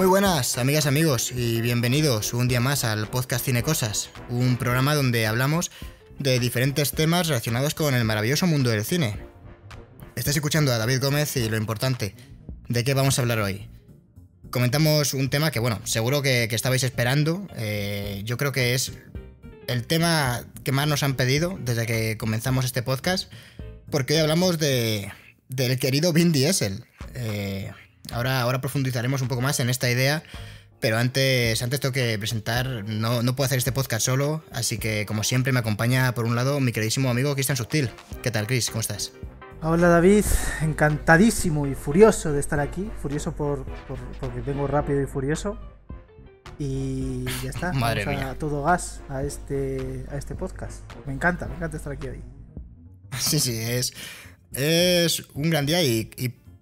Muy buenas, amigas, amigos, y bienvenidos un día más al podcast Cine Cosas, un programa donde hablamos de diferentes temas relacionados con el maravilloso mundo del cine. Estás escuchando a David Gómez y lo importante, ¿de qué vamos a hablar hoy? Comentamos un tema que, bueno, seguro que, estabais esperando, eh, yo creo que es el tema que más nos han pedido desde que comenzamos este podcast, porque hoy hablamos de, del querido Vin Diesel. Eh, Ahora, profundizaremos un poco más en esta idea. Pero antes, antes tengo que presentar, no, puedo hacer este podcast solo, así que como siempre me acompaña por un lado mi queridísimo amigo Cristian Sutil. ¿Qué tal, Chris? ¿Cómo estás? Hola David, encantadísimo y furioso de estar aquí, furioso por, porque vengo rápido y furioso. Y ya está, Madre a todo gas a este, a este podcast. Me encanta, me encanta estar aquí hoy. Sí, sí, es, es un gran día y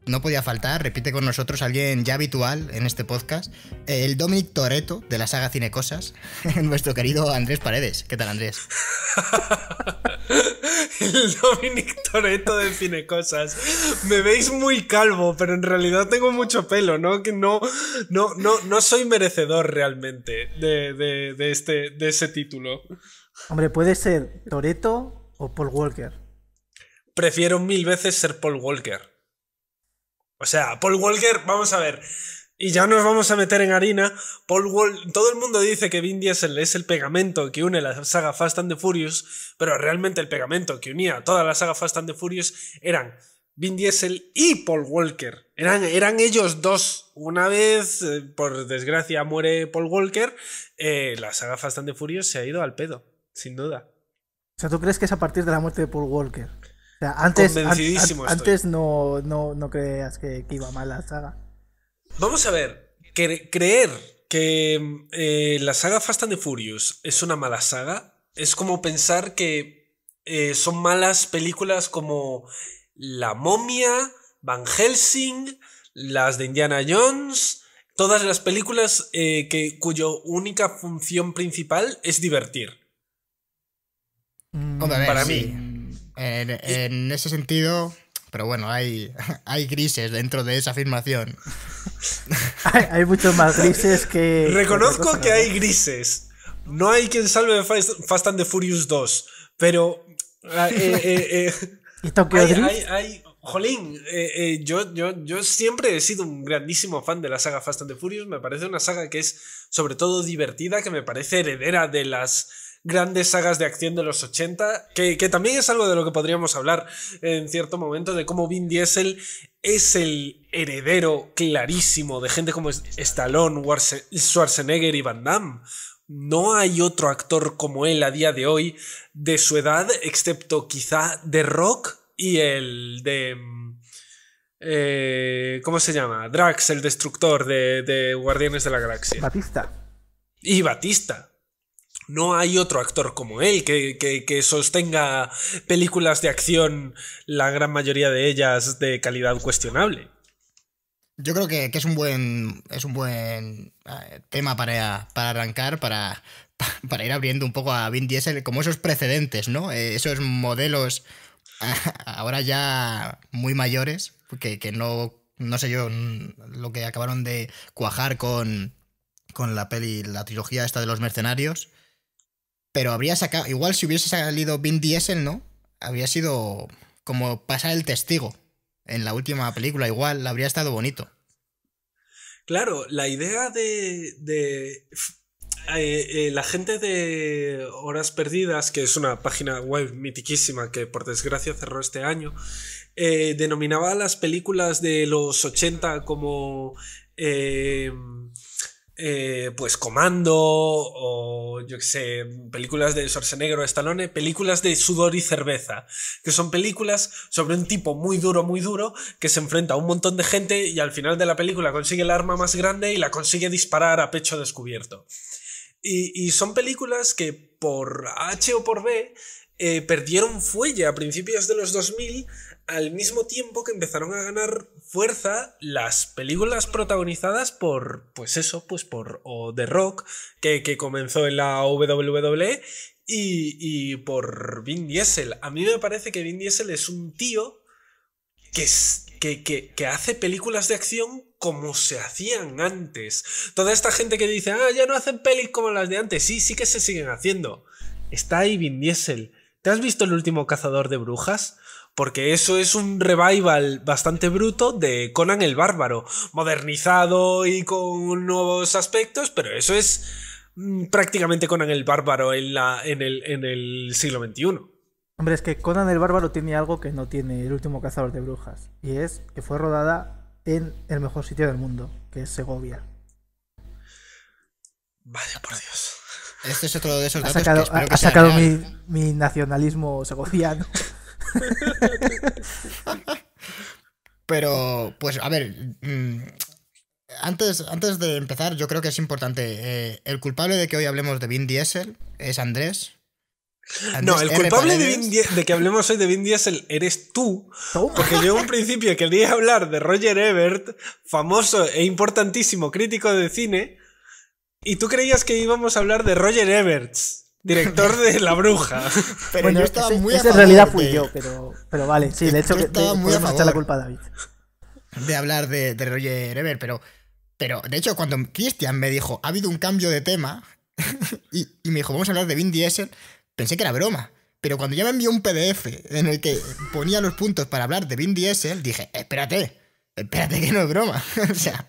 no podía faltar, repite con nosotros alguien ya habitual en este podcast, el Dominic Toreto de la saga Cinecosas nuestro querido Andrés Paredes. ¿Qué tal, Andrés? el Dominic Toreto de Cinecosas Me veis muy calvo, pero en realidad tengo mucho pelo, ¿no? Que no, no, no, soy merecedor realmente de, este, de ese título. Hombre, puede ser Toreto o Paul Walker. Prefiero mil veces ser Paul Walker. O sea, Paul Walker, vamos a ver. Y ya nos vamos a meter en harina. Paul Walker, todo el mundo dice que Vin Diesel es el pegamento que une la saga Fast and the Furious, pero realmente el pegamento que unía a toda la saga Fast and the Furious eran Vin Diesel y Paul Walker. Eran, eran ellos dos. Una vez, eh, por desgracia, muere Paul Walker, eh, la saga Fast and the Furious se ha ido al pedo, sin duda. O sea, ¿tú crees que es a partir de la muerte de Paul Walker o antes, no, no, creías que, iba mal la saga. Vamos a ver, creer que eh, la saga Fast and Furious es una mala saga es como pensar que eh, son malas películas como La momia, Van Helsing, las de Indiana Jones, todas las películas eh, que, cuyo única función principal es divertir. para mí. En, ese sentido, pero bueno, hay, hay grises dentro de esa afirmación. hay, muchos más grises que... Reconozco que hay grises. No hay quien salve Fast and the Furious 2, pero... ¿Y jolín, yo, yo, yo siempre he sido un grandísimo fan de la saga Fast and the Furious. Me parece una saga que es sobre todo divertida, que me parece heredera de las grandes sagas de acción de los 80, que, también es algo de lo que podríamos hablar en cierto momento, de cómo Vin Diesel es el heredero clarísimo de gente como Stallone, Schwarzenegger y Van Damme. No hay otro actor como él a día de hoy de su edad, excepto quizá de Rock y el de... Eh, ¿Cómo se llama? Drax, el destructor de, de Guardianes de la Galaxia. Batista. Y Batista no hay otro actor como él que, sostenga películas de acción, la gran mayoría de ellas de calidad cuestionable. Yo creo que, es un buen, es un buen eh, tema para, arrancar, para, para ir abriendo un poco a Vin Diesel, como esos precedentes, ¿no? Eh, esos modelos ahora ya muy mayores, que, no, no sé yo, mm, lo que acabaron de cuajar con, con la peli, la trilogía esta de los mercenarios, pero habría sacado, igual si hubiese salido Vin Diesel, ¿no? Habría sido como pasar el testigo en la última película, igual habría estado bonito. Claro, la idea de, eh, eh, la gente de Horas Perdidas, que es una página web mitiquísima que por desgracia cerró este año, eh, denominaba las películas de los 80 como eh, pues Comando o yo qué sé, películas de Schwarzenegger o Stallone, películas de sudor y cerveza, que son películas sobre un tipo muy duro, muy duro, que se enfrenta a un montón de gente y al final de la película consigue el arma más grande y la consigue disparar a pecho descubierto. Y, son películas que por H o por B eh, perdieron fuelle a principios de los 2000 al mismo tiempo que empezaron a ganar fuerza las películas protagonizadas por, pues eso, pues por o The Rock, que, comenzó en la WWE, y, por Vin Diesel. A mí me parece que Vin Diesel es un tío que, que, que hace películas de acción como se hacían antes. Toda esta gente que dice, ah, ya no hacen pelis como las de antes, sí, sí que se siguen haciendo. Está ahí Vin Diesel. ¿Te has visto el último cazador de brujas? porque eso es un revival bastante bruto de Conan el Bárbaro, modernizado y con nuevos aspectos, pero eso es mm, prácticamente Conan el Bárbaro en, la, en, el, siglo XXI. Hombre, es que Conan el Bárbaro tiene algo que no tiene el último cazador de brujas, y es que fue rodada en el mejor sitio del mundo, que es Segovia. Vaya por Dios. Este es otro de esos datos. Ha sacado, ha sacado mi, nacionalismo segoviano. Pero, pues, a ver. Mm, antes, antes de empezar, yo creo que es importante. Eh, el culpable de que hoy hablemos de Vin Diesel es Andrés. no, el culpable de, que hablemos hoy de Vin Diesel eres tú, porque yo en un principio quería hablar de Roger Ebert, famoso e importantísimo crítico de cine, y tú creías que íbamos a hablar de Roger Ebert. Director de La Bruja. Pero bueno, yo estaba muy en realidad fui yo, pero, pero vale, sí, de hecho estaba eh, muy la culpa David. De hablar de, de Roger Ever pero, pero de hecho cuando Christian me dijo, ha habido un cambio de tema, y, y me dijo, vamos a hablar de Vin Diesel, pensé que era broma. Pero cuando ya me envió un PDF en el que ponía los puntos para hablar de Vin Diesel, dije, espérate, espérate que no es broma. o sea...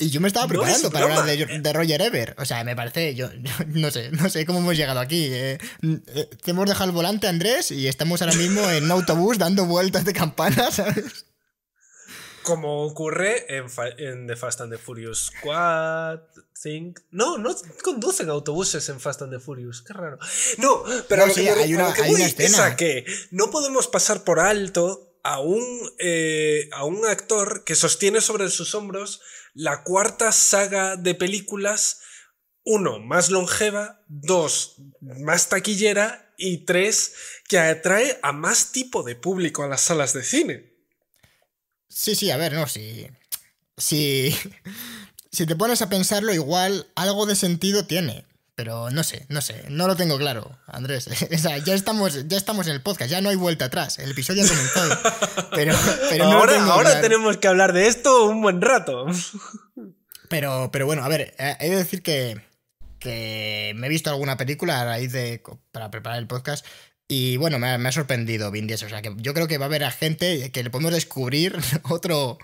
Y yo me estaba preparando para hablar de, eh. de, Roger Ever O sea, me parece, yo, no sé, no sé cómo hemos llegado aquí. Eh. Mm, eh, hemos dejado el volante, Andrés, y estamos ahora mismo en un autobús dando vueltas de campana, ¿sabes? Como ocurre en, en The Fast and the Furious 4, Think. No, no conducen autobuses en Fast and the Furious, qué raro. No, pero hay, una, escena. que no podemos pasar por alto un, a un actor que sostiene sobre sus hombros la cuarta saga de películas, uno, más longeva, dos, más taquillera y tres, que atrae a más tipo de público a las salas de cine. Sí, sí, a ver, no, si si te pones a pensarlo, igual algo de sentido tiene. Pero no sé, no sé, no lo tengo claro, Andrés. O sea, ya estamos, ya estamos en el podcast, ya no hay vuelta atrás. El episodio ha comenzado. Pero, pero ahora, ahora tenemos que hablar de esto un buen rato. Pero, pero bueno, a ver, eh, he de decir que, me he visto alguna película a raíz de. para preparar el podcast. Y bueno, me ha, sorprendido Vin O sea, que yo creo que va a haber a gente que le podemos descubrir otro,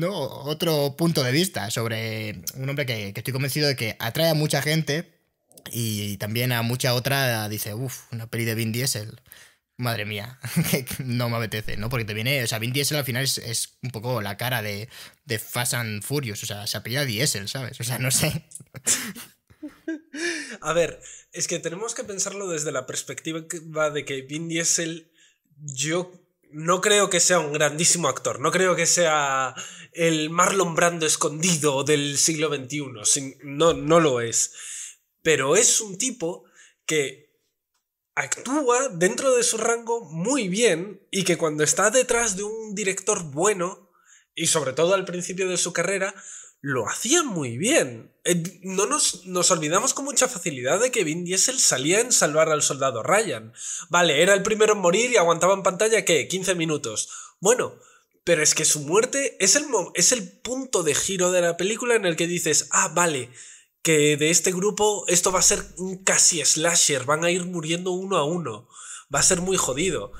otro punto de vista sobre un hombre que, que, estoy convencido de que atrae a mucha gente, y también a mucha otra dice, uff, una peli de Vin Diesel. Madre mía, no me apetece, ¿no? Porque te viene, o sea, Vin Diesel al final es, un poco la cara de, de, Fast and Furious, o sea, se apellida Diesel, ¿sabes? O sea, no sé. A ver, es que tenemos que pensarlo desde la perspectiva que va de que Vin Diesel, yo no creo que sea un grandísimo actor, no creo que sea el Marlon Brando escondido del siglo XXI, no, no lo es pero es un tipo que actúa dentro de su rango muy bien y que cuando está detrás de un director bueno, y sobre todo al principio de su carrera, lo hacía muy bien. Eh, no nos, olvidamos con mucha facilidad de que Vin Diesel salía en salvar al soldado Ryan. Vale, era el primero en morir y aguantaba en pantalla, ¿qué? 15 minutos. Bueno, pero es que su muerte es el, es el punto de giro de la película en el que dices, ah, vale, que de este grupo esto va a ser un casi slasher, van a ir muriendo uno a uno, va a ser muy jodido.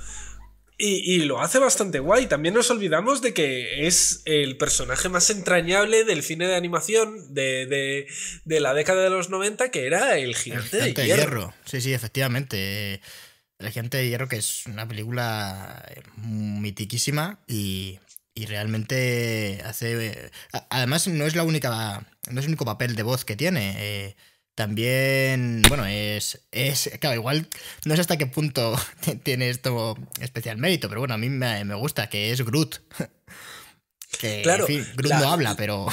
Y, lo hace bastante guay. También nos olvidamos de que es el personaje más entrañable del cine de animación de, la década de los 90, que era El Gigante, de, hierro. hierro. Sí, sí, efectivamente. El Gigante de Hierro, que es una película eh, mitiquísima y y realmente hace. Además, no es la única. No es el único papel de voz que tiene. Eh, también, bueno, es, es, claro, igual no sé hasta qué punto tiene esto especial mérito, pero bueno, a mí me, gusta que es Groot. Que, claro, en Groot no habla, pero...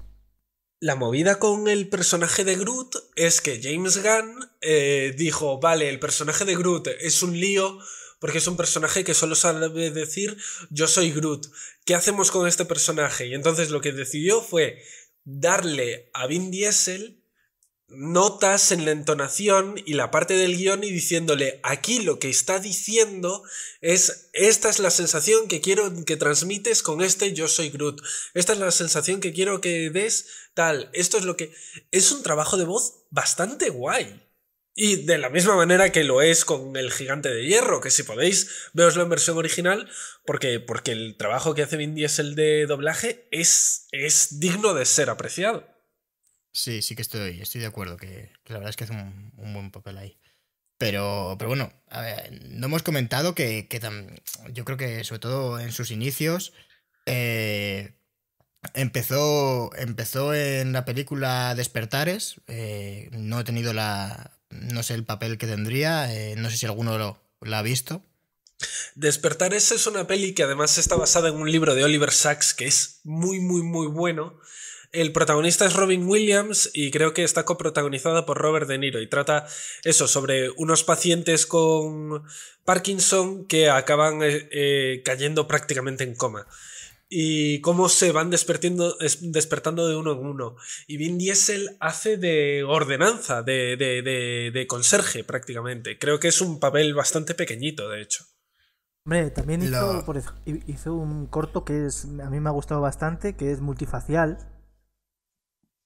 La movida con el personaje de Groot es que James Gunn eh, dijo, vale, el personaje de Groot es un lío, porque es un personaje que solo sabe decir yo soy Groot, ¿qué hacemos con este personaje? Y entonces lo que decidió fue darle a Vin Diesel notas en la entonación y la parte del guión y diciéndole aquí lo que está diciendo es esta es la sensación que quiero que transmites con este yo soy Groot esta es la sensación que quiero que des tal esto es lo que es un trabajo de voz bastante guay y de la misma manera que lo es con El Gigante de Hierro, que si podéis, veoslo en versión original, porque, porque el trabajo que hace es el de doblaje es, es digno de ser apreciado. Sí, sí que estoy, estoy de acuerdo, que, la verdad es que hace un, buen papel ahí. Pero, pero bueno, no hemos comentado que, yo creo que sobre todo en sus inicios eh, empezó, empezó en la película Despertares. Eh, no he tenido la, no sé el papel que tendría, eh, no sé si alguno lo, ha visto. ese es una peli que además está basada en un libro de Oliver Sacks que es muy, muy, muy bueno. El protagonista es Robin Williams y creo que está coprotagonizada por Robert De Niro y trata eso sobre unos pacientes con Parkinson que acaban eh, eh, cayendo prácticamente en coma y cómo se van despertando, despertando de uno en uno. Y Vin Diesel hace de ordenanza, de, conserje prácticamente. Creo que es un papel bastante pequeñito, de hecho. Hombre, también hizo, un corto que es, a mí me ha gustado bastante, que es multifacial.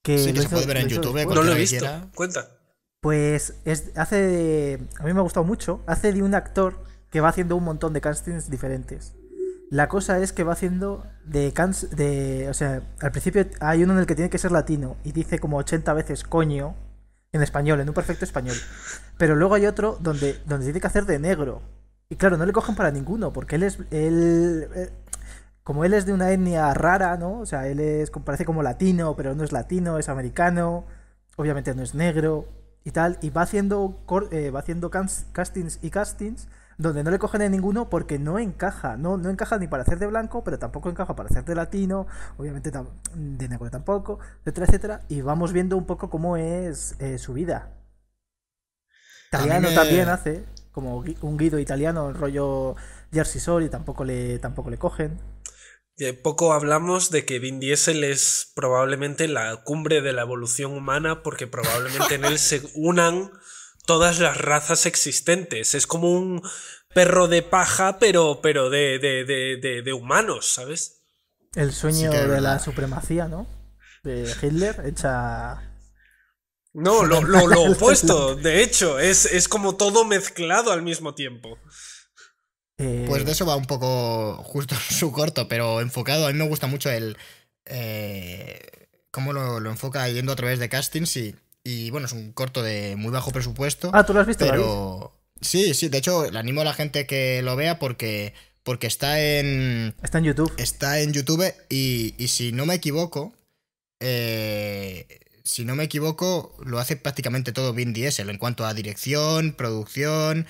Que se puede ver en YouTube. Eh, no lo he visto. Cuenta. Pues hace de, A mí me ha gustado mucho. Hace de un actor que va haciendo un montón de castings diferentes. La cosa es que va haciendo de, cans de O sea, al principio hay uno en el que tiene que ser latino y dice como 80 veces coño en español, en un perfecto español. Pero luego hay otro donde, donde tiene que hacer de negro. Y claro, no le cogen para ninguno, porque él es. Él, eh, como él es de una etnia rara, ¿no? O sea, él es, parece como latino, pero no es latino, es americano, obviamente no es negro y tal. Y va haciendo, eh, va haciendo castings y castings donde no le cogen a ninguno porque no encaja, no, no encaja ni para hacer de blanco, pero tampoco encaja para hacer de latino, obviamente de negro tampoco, etcétera, etcétera, y vamos viendo un poco cómo es eh, su vida. Italiano también eh, hace, como un guido italiano, el rollo Jersey sol y tampoco le, tampoco le cogen. De poco hablamos de que Vin Diesel es probablemente la cumbre de la evolución humana, porque probablemente en él se unan todas las razas existentes. Es como un perro de paja, pero, pero de, humanos, ¿sabes? El sueño de la supremacía, ¿no? De Hitler, hecha no, lo, lo, opuesto, de hecho, es, es, como todo mezclado al mismo tiempo. Eh, pues de eso va un poco justo su corto, pero enfocado. A mí me gusta mucho el. Eh, cómo lo, lo, enfoca yendo a través de castings y y bueno, es un corto de muy bajo presupuesto. Ah, tú lo has visto. Pero... Sí, sí, de hecho, le animo a la gente que lo vea porque, porque está en. Está en YouTube. Está en YouTube y, si no me equivoco. Eh, si no me equivoco, lo hace prácticamente todo Vin Diesel en cuanto a dirección, producción.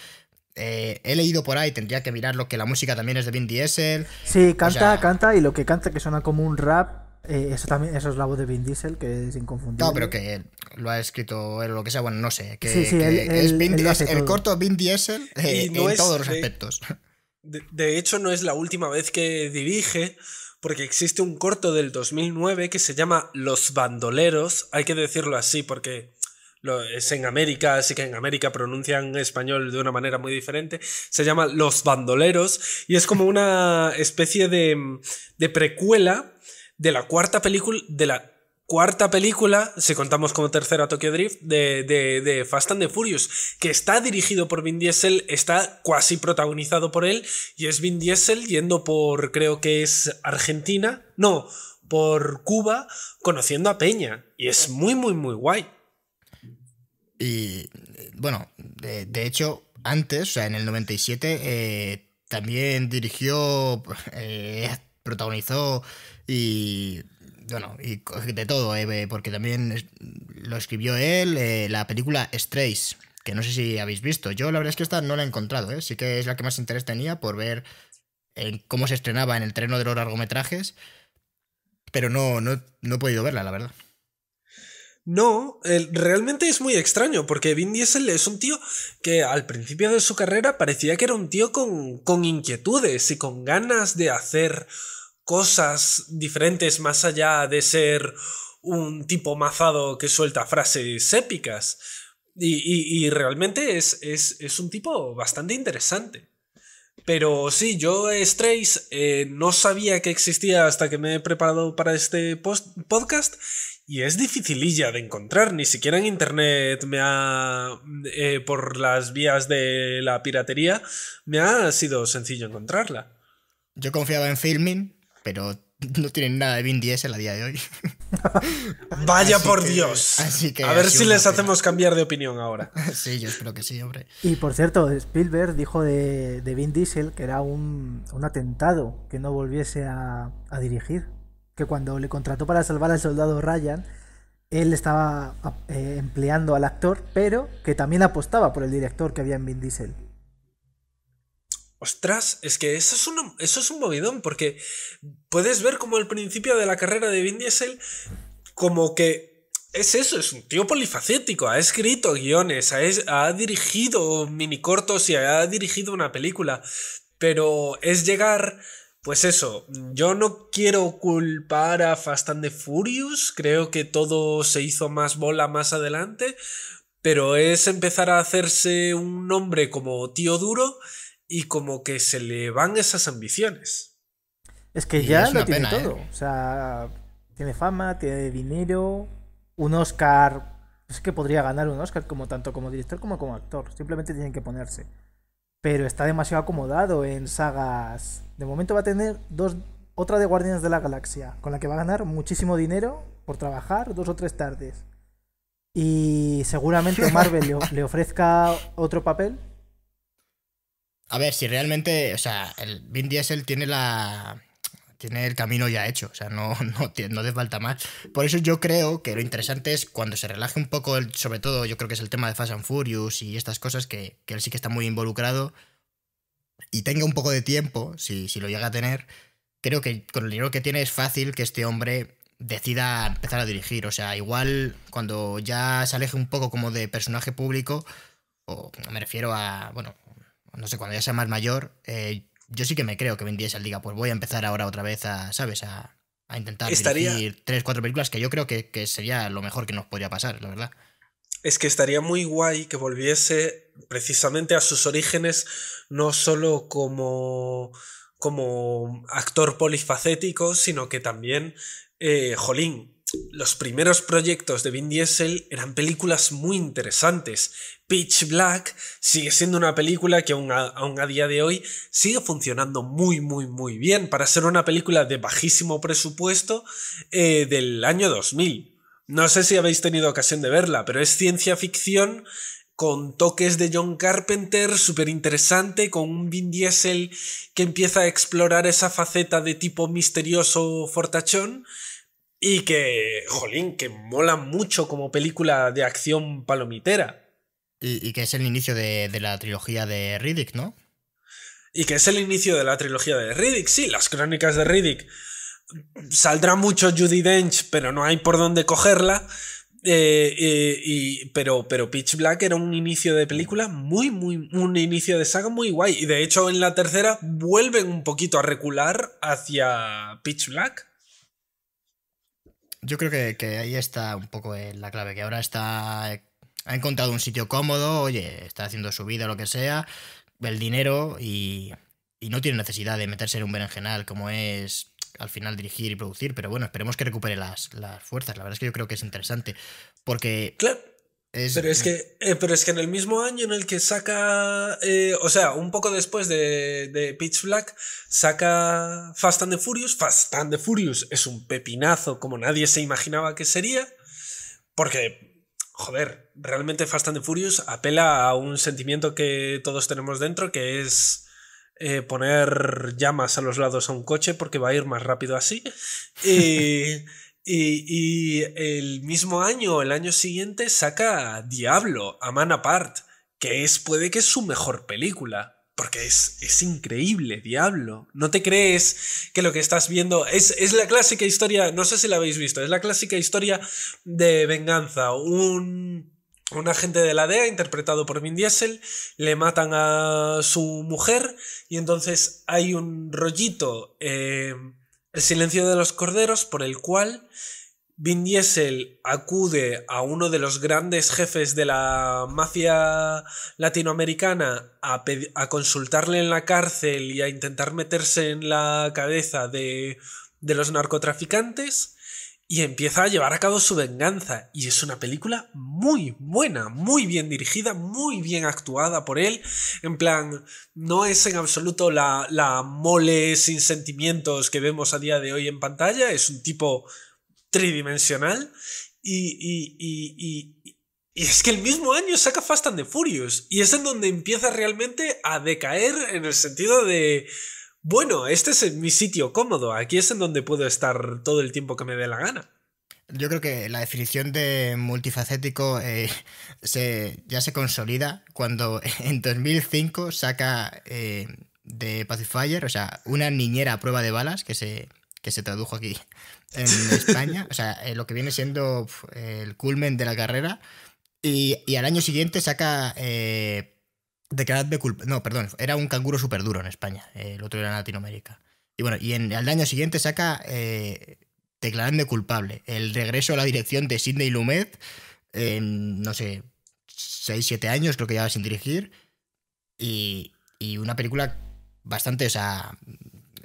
Eh, he leído por ahí, tendría que mirar lo que la música también es de Vin Diesel. Sí, canta, canta y lo que canta que suena como un rap eh, eso también, eso es la voz de Vin Diesel, que es inconfundible. No, pero que lo ha escrito él o lo que sea, bueno, no sé. Que, es, el corto Vin Diesel eh, en todos los aspectos. De, hecho, no es la última vez que dirige, porque existe un corto del 2009 que se llama Los Bandoleros, hay que decirlo así, porque es en América, así que en América pronuncian español de una manera muy diferente. Se llama Los Bandoleros y es como una especie de precuela de la cuarta película, de la cuarta película, si contamos como tercera Tokyo Drift, de, Fast and the Furious, que está dirigido por Vin Diesel, está cuasi protagonizado por él, y es Vin Diesel yendo por, creo que es Argentina, no, por Cuba, conociendo a Peña, y es muy, muy, muy guay. Y bueno, de, hecho, antes, o sea, en el 97, eh, también dirigió, eh, protagonizó y bueno, y de todo, eh, porque también lo escribió él, eh, la película Strays, que no sé si habéis visto. Yo la verdad es que esta no la he encontrado, eh. sí que es la que más interés tenía por ver cómo se estrenaba en el treno de los largometrajes, pero no, no, he podido verla, la verdad. No, realmente es muy extraño, porque Vin Diesel es un tío que al principio de su carrera parecía que era un tío con, con inquietudes y con ganas de hacer cosas diferentes más allá de ser un tipo mazado que suelta frases épicas. Y, realmente es, es, un tipo bastante interesante. Pero sí, yo Strays eh, no sabía que existía hasta que me he preparado para este podcast y es dificililla de encontrar, ni siquiera en internet me ha, eh, por las vías de la piratería, me ha sido sencillo encontrarla. Yo confiaba en Filmin, pero no tienen nada de Vin Diesel a día de hoy. Vaya por Dios. a ver si les hacemos cambiar de opinión ahora. sí, yo espero que sí, hombre. Y por cierto, Spielberg dijo de, de Vin Diesel que era un, atentado que no volviese a, dirigir. Que cuando le contrató para salvar al soldado Ryan, él estaba eh, empleando al actor, pero que también apostaba por el director que había en Vin Diesel. Ostras, es que eso es, eso es un movidón, porque puedes ver como al principio de la carrera de Vin Diesel, como que es eso, es un tío polifacético, ha escrito guiones, ha, ha dirigido minicortos y ha dirigido una película, pero es llegar, pues eso, yo no quiero culpar a Fast and the Furious, creo que todo se hizo más bola más adelante, pero es empezar a hacerse un nombre como tío duro y como que se le van esas ambiciones. Es que ya lo tiene todo. ¿eh? O sea, tiene fama, tiene dinero, un Oscar. Pues es que podría ganar un Oscar como tanto como director como como actor. Simplemente tienen que ponerse. Pero está demasiado acomodado en sagas. De momento va a tener dos, otra de Guardianes de la Galaxia, con la que va a ganar muchísimo dinero por trabajar dos o tres tardes. Y seguramente Marvel le ofrezca otro papel a ver, si realmente, o sea, el Vin Diesel tiene la tiene el camino ya hecho, o sea, no, no, no te falta más. Por eso yo creo que lo interesante es cuando se relaje un poco, sobre todo yo creo que es el tema de Fast and Furious y estas cosas, que, él sí que está muy involucrado y tenga un poco de tiempo, si, si lo llega a tener, creo que con el dinero que tiene es fácil que este hombre decida empezar a dirigir. O sea, igual cuando ya se aleje un poco como de personaje público, o me refiero a, bueno, no sé, cuando ya sea más mayor, eh, yo sí que me creo que vendiese Diesel diga, pues voy a empezar ahora otra vez a, ¿sabes? A, a intentar estaría... dirigir tres, cuatro películas, que yo creo que, sería lo mejor que nos podría pasar, la verdad. Es que estaría muy guay que volviese precisamente a sus orígenes, no solo como, como actor polifacético, sino que también, eh, jolín, los primeros proyectos de Vin Diesel eran películas muy interesantes. Pitch Black sigue siendo una película que aún a, día de hoy sigue funcionando muy, muy, muy bien para ser una película de bajísimo presupuesto eh, del año 2000. No sé si habéis tenido ocasión de verla, pero es ciencia ficción con toques de John Carpenter, súper interesante, con un Vin Diesel que empieza a explorar esa faceta de tipo misterioso fortachón y que, jolín, que mola mucho como película de acción palomitera. Y, que es el inicio de, la trilogía de Riddick, ¿no? Y que es el inicio de la trilogía de Riddick, sí, las crónicas de Riddick. Saldrá mucho Judy Dench, pero no hay por dónde cogerla. Eh, eh, pero, pero Pitch Black era un inicio de película muy, muy, un inicio de saga muy guay. Y de hecho en la tercera vuelven un poquito a recular hacia Pitch Black. Yo creo que, ahí está un poco eh, la clave, que ahora está ha encontrado un sitio cómodo, oye, está haciendo su vida, lo que sea, el dinero y, no tiene necesidad de meterse en un berenjenal como es al final dirigir y producir, pero bueno, esperemos que recupere las, las fuerzas. La verdad es que yo creo que es interesante porque pero, es que, eh, pero es que en el mismo año en el que saca, eh, o sea, un poco después de, de, Pitch Black, saca Fast and the Furious. Fast and the Furious es un pepinazo como nadie se imaginaba que sería, porque, joder, realmente Fast and the Furious apela a un sentimiento que todos tenemos dentro, que es eh, poner llamas a los lados a un coche porque va a ir más rápido así. Y... Y, el mismo año, el año siguiente, saca Diablo, A Man Apart, que es, puede que es su mejor película. Porque es, es increíble, Diablo. No te crees que lo que estás viendo es, es, la clásica historia, no sé si la habéis visto, es la clásica historia de venganza. Un, un agente de la DEA, interpretado por Vin Diesel, le matan a su mujer y entonces hay un rollito... Eh, el silencio de los corderos por el cual Vin Diesel acude a uno de los grandes jefes de la mafia latinoamericana a, a, consultarle en la cárcel y a intentar meterse en la cabeza de, de los narcotraficantes y empieza a llevar a cabo su venganza. Y es una película muy buena, muy bien dirigida, muy bien actuada por él. En plan, no es en absoluto la, mole sin sentimientos que vemos a día de hoy en pantalla, es un tipo tridimensional. Y, y es que el mismo año saca Fast and the Furious. Y es en donde empieza realmente a decaer en el sentido de bueno, este es mi sitio cómodo, aquí es en donde puedo estar todo el tiempo que me dé la gana. Yo creo que la definición de multifacético eh, ya se consolida cuando en 2005 saca eh, de Pacifier, o sea, una niñera a prueba de balas que se, se tradujo aquí en España, o sea, eh, lo que viene siendo el culmen de la carrera. Y, y al año siguiente saca Declaradme culpable. No, perdón, era un canguro súper duro en España. Eh, el otro era en Latinoamérica. Y bueno, y en, al año siguiente saca eh, Declaradme culpable. El regreso a la dirección de Sidney Lumet en, no sé, 6, 7 años, creo que ya sin dirigir. Y, una película bastante, o sea,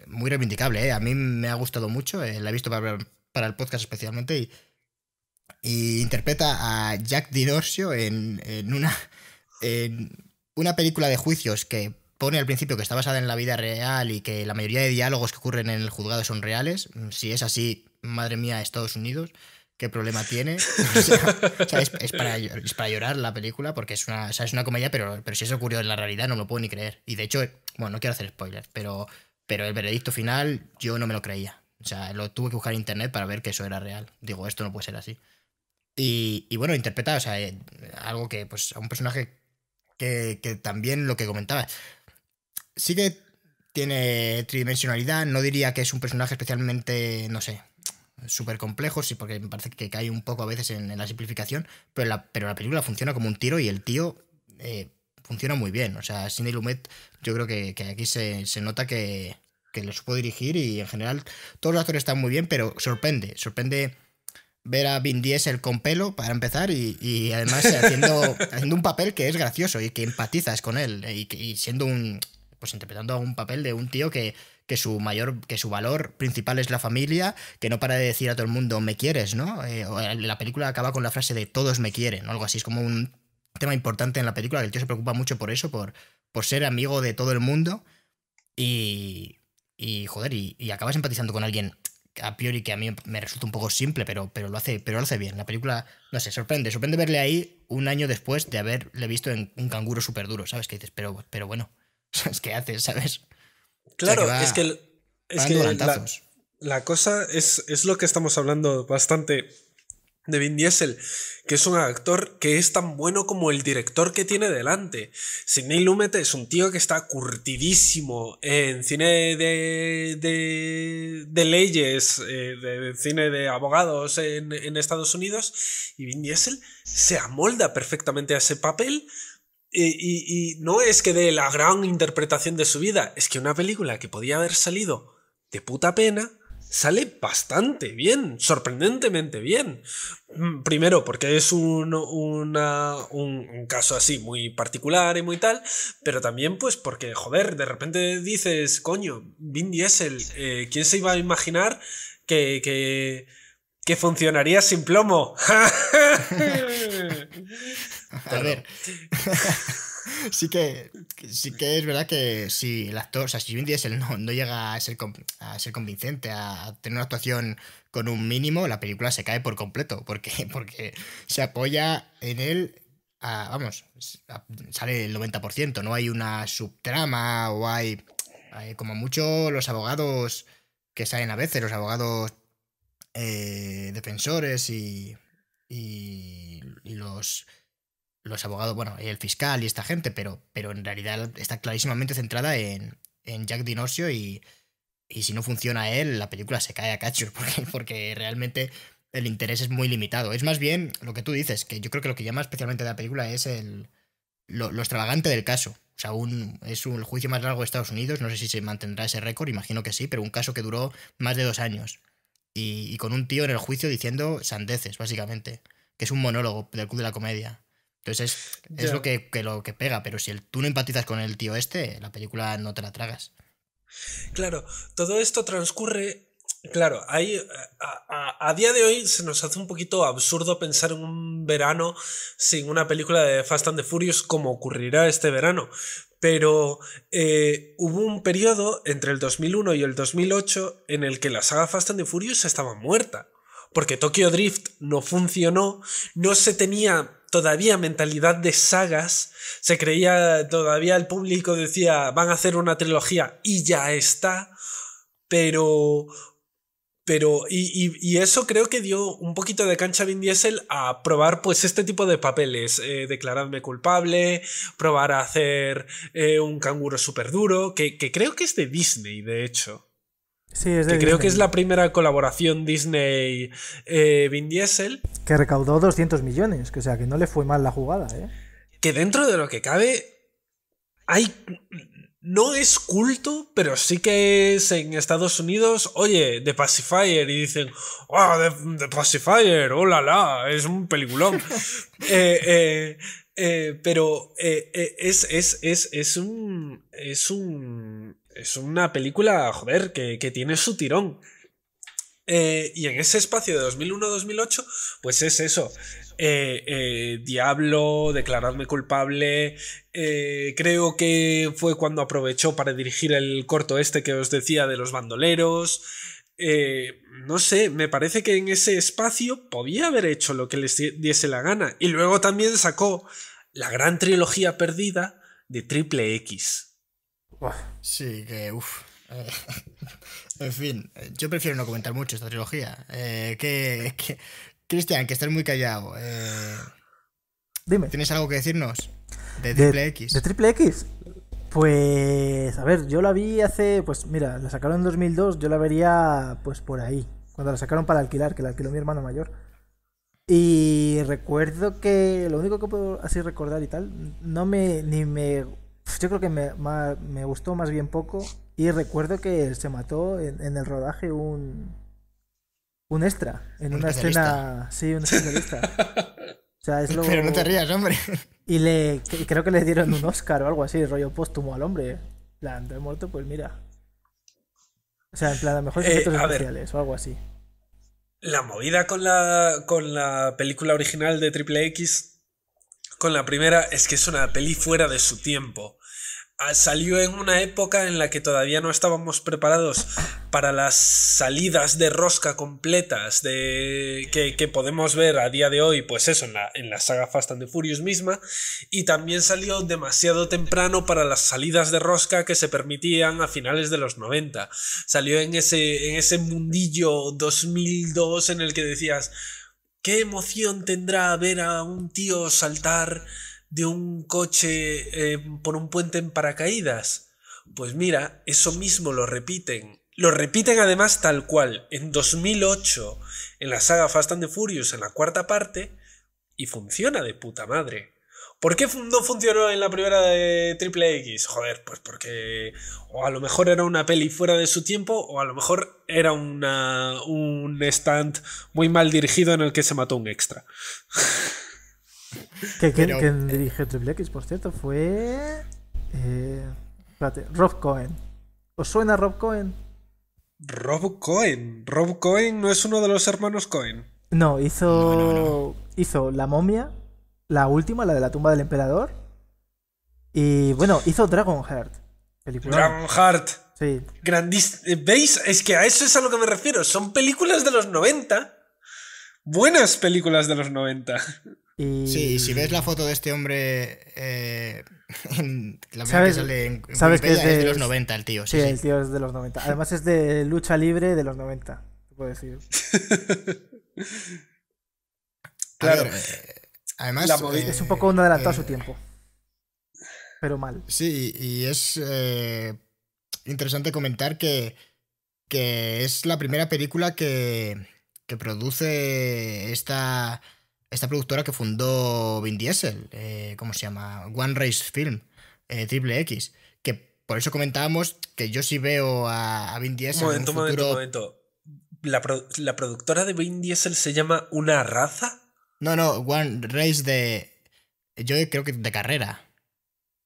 muy reivindicable. Eh. A mí me ha gustado mucho. la he visto para, para el podcast especialmente. Y, interpreta a Jack Dinosio en, en una una película de juicios que pone al principio que está basada en la vida real y que la mayoría de diálogos que ocurren en el juzgado son reales, mm, si es así, madre mía, Estados Unidos, qué problema tiene. es, para, llorar la película porque es una, una comedia, pero, pero si eso ocurrió en la realidad no me lo puedo ni creer. Y de hecho, bueno, no quiero hacer spoilers, pero, pero el veredicto final yo no me lo creía. O sea, lo tuve que buscar en internet para ver que eso era real. Digo, esto no puede ser así. Y, bueno, interpreta, o sea, eh, algo que, pues, a un personaje que, también lo que comentaba, Sí que tiene tridimensionalidad, no diría que es un personaje especialmente, no sé, súper complejo, sí, porque me parece que cae un poco a veces en, la simplificación, pero la, pero la, película funciona como un tiro y el tío eh, funciona muy bien. O sea, Sidney Lumet, yo creo que, aquí se, nota que, que, lo supo dirigir y en general todos los actores están muy bien, pero sorprende, sorprende ver a Vin Diesel con pelo, para empezar, y, además haciendo, haciendo, un papel que es gracioso y que empatizas con él, y, siendo un. Pues interpretando un papel de un tío que, que su mayor, que su valor principal es la familia, que no para de decir a todo el mundo me quieres, ¿no? Eh, la película acaba con la frase de todos me quieren, o algo así. Es como un tema importante en la película, que el tío se preocupa mucho por eso, por, por ser amigo de todo el mundo. Y. Y joder, y, y acabas empatizando con alguien a priori que a mí me resulta un poco simple, pero, pero, lo, hace, pero hace bien. La película, no sé, sorprende. Sorprende verle ahí un año después de haberle visto en un canguro súper duro, ¿sabes? Que dices, pero, pero bueno, sabes qué haces, ¿sabes? Claro, es que, la, cosa es, es lo que estamos hablando bastante de Vin Diesel, que es un actor que es tan bueno como el director que tiene delante. Sidney Lumet es un tío que está curtidísimo en cine de, de, leyes, eh, de, cine de abogados en, Estados Unidos, y Vin Diesel se amolda perfectamente a ese papel. Y, y no es que dé la gran interpretación de su vida, es que una película que podía haber salido de puta pena, sale bastante bien, sorprendentemente bien. Mm, primero, porque es un, caso así muy particular y muy tal, pero también pues porque, joder, de repente dices, coño, Vin Diesel, eh, ¿quién se iba a imaginar que, que funcionaría sin plomo? a ver. sí que sí que es verdad que si el actor, o sea, si Vin Diesel no, llega a ser, a ser convincente, a tener una actuación con un mínimo, la película se cae por completo, porque, porque se apoya en él, vamos, sale el 90%, no hay una subtrama o hay, como mucho los abogados que salen a veces, los abogados eh, defensores y, y los los abogados, bueno, el fiscal y esta gente, pero, pero en realidad está clarísimamente centrada en, Jack Dinosio y, y, si no funciona él, la película se cae a cachos, porque, realmente el interés es muy limitado. Es más bien lo que tú dices, que yo creo que lo que llama especialmente de la película es el, lo, extravagante del caso. O sea, un, es un, el juicio más largo de Estados Unidos, no sé si se mantendrá ese récord, imagino que sí, pero un caso que duró más de dos años. Y, y con un tío en el juicio diciendo sandeces, básicamente, que es un monólogo del Club de la Comedia. Entonces es, lo, que, lo que pega, pero si tú no empatizas con el tío este, la película no te la tragas. Claro, todo esto transcurre. Claro, hay, a, día de hoy se nos hace un poquito absurdo pensar en un verano sin una película de Fast and the Furious como ocurrirá este verano. Pero eh, hubo un periodo entre el 2001 y el 2008 en el que la saga Fast and the Furious estaba muerta. Porque Tokyo Drift no funcionó, no se tenía todavía mentalidad de sagas, se creía, todavía el público decía, van a hacer una trilogía y ya está, pero... Pero, y, eso creo que dio un poquito de cancha a Vin Diesel a probar pues este tipo de papeles. Eh, declararme culpable, probar a hacer eh, un canguro súper duro, que creo que es de Disney, de hecho que creo que es la primera colaboración Disney eh, Vin Diesel. Que recaudó 200 millones, que o sea que no le fue mal la jugada, ¿eh? Que dentro de lo que cabe. Hay. No es culto, pero sí que es en Estados Unidos, oye, The Pacifier, y dicen, oh, The, Pacifier! ¡Oh, la, Es un peliculón. Eh, pero es un. Es un es una película, joder, que, tiene su tirón. Eh, y en ese espacio de 2001-2008, pues es eso. Eh, eh, Diablo, declaradme culpable. creo que fue cuando aprovechó para dirigir el corto este que os decía de los bandoleros. no sé, me parece que en ese espacio podía haber hecho lo que les diese la gana. Y luego también sacó la gran trilogía perdida de Triple X. Sí, que eh, en fin, yo prefiero no comentar mucho esta trilogía. Eh, que, Cristian, que estás muy callado. Eh, Dime. ¿Tienes algo que decirnos? De Triple X. ¿De Triple X? Pues, a ver, yo la vi hace. Pues mira, la sacaron en 2002, yo la vería pues por ahí. Cuando la sacaron para alquilar, que la alquiló mi hermano mayor. Y recuerdo que lo único que puedo así recordar y tal, no me, ni me yo creo que me, gustó más bien poco. Y recuerdo que se mató en, el rodaje un. Un extra. En una escena. Sí, un extra. o sea, es lo... Pero no te rías, hombre. Y le creo que le dieron un Oscar o algo así, rollo póstumo al hombre. plan, de muerto, pues mira. O sea, en plan, a lo mejor eh, efectos especiales o algo así. La movida con la, con la película original de Triple X con la primera es que es una peli fuera de su tiempo. Ah, salió en una época en la que todavía no estábamos preparados para las salidas de rosca completas de, que, podemos ver a día de hoy, pues eso, en la, saga Fast and the Furious misma. Y también salió demasiado temprano para las salidas de rosca que se permitían a finales de los 90. Salió en ese, en ese mundillo 2002 en el que decías, ¿Qué emoción tendrá ver a un tío saltar de un coche eh, por un puente en paracaídas? Pues mira, eso mismo lo repiten. Lo repiten además tal cual, en 2008, en la saga Fast and the Furious, en la cuarta parte, y funciona de puta madre. ¿Por qué no funcionó en la primera de Triple X? Joder, pues porque o a lo mejor era una peli fuera de su tiempo o a lo mejor era un stand muy mal dirigido en el que se mató un extra. ¿Qué, quién, eh, Triple X, por cierto? Fue... Eh, espérate, Rob Cohen. ¿Os suena Rob Cohen? Rob Cohen. Rob Cohen no es uno de los hermanos Cohen. No, hizo, hizo La momia la última, la de la tumba del emperador. Y bueno, hizo Dragonheart Heart. Película. Sí. ¿Veis? Es que a eso es a lo que me refiero. Son películas de los 90. Buenas películas de los 90. Y... Sí, si ves la foto de este hombre eh, la ¿Sabes, que ¿sabes que es de, los 90 el tío. Sí, el tío es de los 90. Además es de lucha libre de los 90, puedo decir. claro. Eh, Además, es un eh, poco un adelantado a su eh, tiempo. Pero mal. Sí, y es eh, interesante comentar que, es la primera película que, produce esta, esta productora que fundó Vin Diesel, ¿cómo se llama? One Race Film, Triple X. Que por eso comentábamos que yo sí veo a, Vin Diesel. Momento, en un futuro... momento, ¿La, ¿La productora de Vin Diesel se llama Una Raza? No, no, One Race de. Yo creo que de carrera.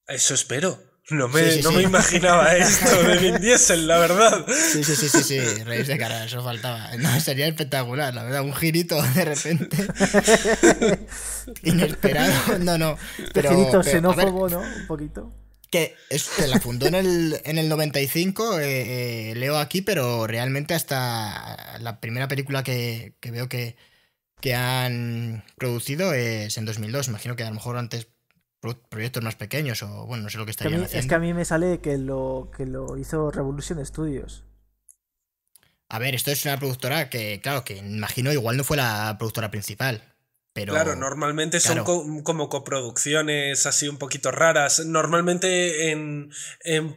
Eso espero. No me, no me imaginaba esto de Vin Diesel, la verdad. Sí, sí, sí, sí, sí, Race de carrera, eso faltaba. No, sería espectacular, la verdad, un girito de repente. Inesperado, no, no. Pero, girito xenófobo, ¿no? Un poquito. Que se la fundó en el, en el 95, eh, eh, leo aquí, pero realmente hasta la primera película que, que veo que, que han producido es en 2002. Imagino que a lo mejor antes proyectos más pequeños o bueno, no sé lo que estarían Es que a mí me sale que lo, que lo hizo Revolution Studios. A ver, esto es una productora que, claro, que imagino igual no fue la productora principal. Pero, claro, normalmente son como coproducciones así un poquito raras. Normalmente en,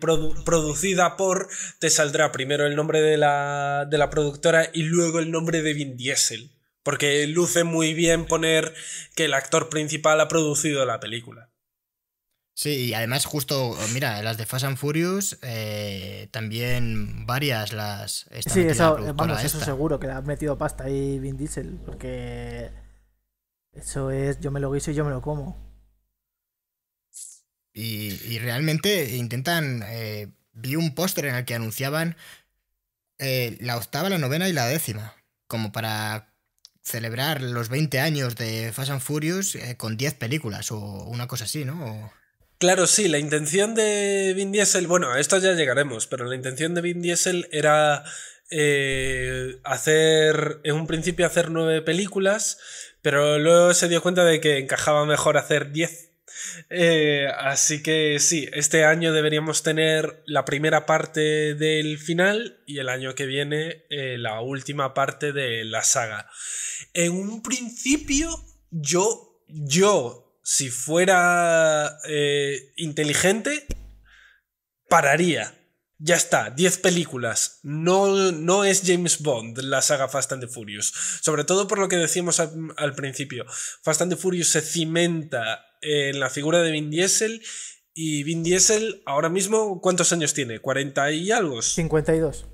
producida por te saldrá primero el nombre de la, de la productora y luego el nombre de Vin Diesel. Porque luce muy bien poner que el actor principal ha producido la película. Sí, y además justo, mira, las de Fast and Furious, eh, también varias las... sí, eso, eh, seguro, que le ha metido pasta ahí Vin Diesel, porque eso es, yo me lo guiso y yo me lo como. Y, realmente intentan, eh, vi un póster en el que anunciaban la octava, la novena y la décima, como para celebrar los 20 años de Fast and Furious eh, con 10 películas o una cosa así, ¿no? Claro, sí, la intención de Vin Diesel, bueno, a esto ya llegaremos, pero la intención de Vin Diesel era eh, hacer, en un principio hacer nueve películas, pero luego se dio cuenta de que encajaba mejor hacer 10 eh, así que sí, este año deberíamos tener la primera parte del final y el año que viene eh, la última parte de la saga. En un principio, yo, yo, si fuera eh, inteligente, pararía. Ya está, 10 películas. No, no es James Bond la saga Fast and the Furious. Sobre todo por lo que decíamos al, al principio. Fast and the Furious se cimenta en la figura de Vin Diesel. Y Vin Diesel ahora mismo, ¿cuántos años tiene? ¿40 y algo? 52.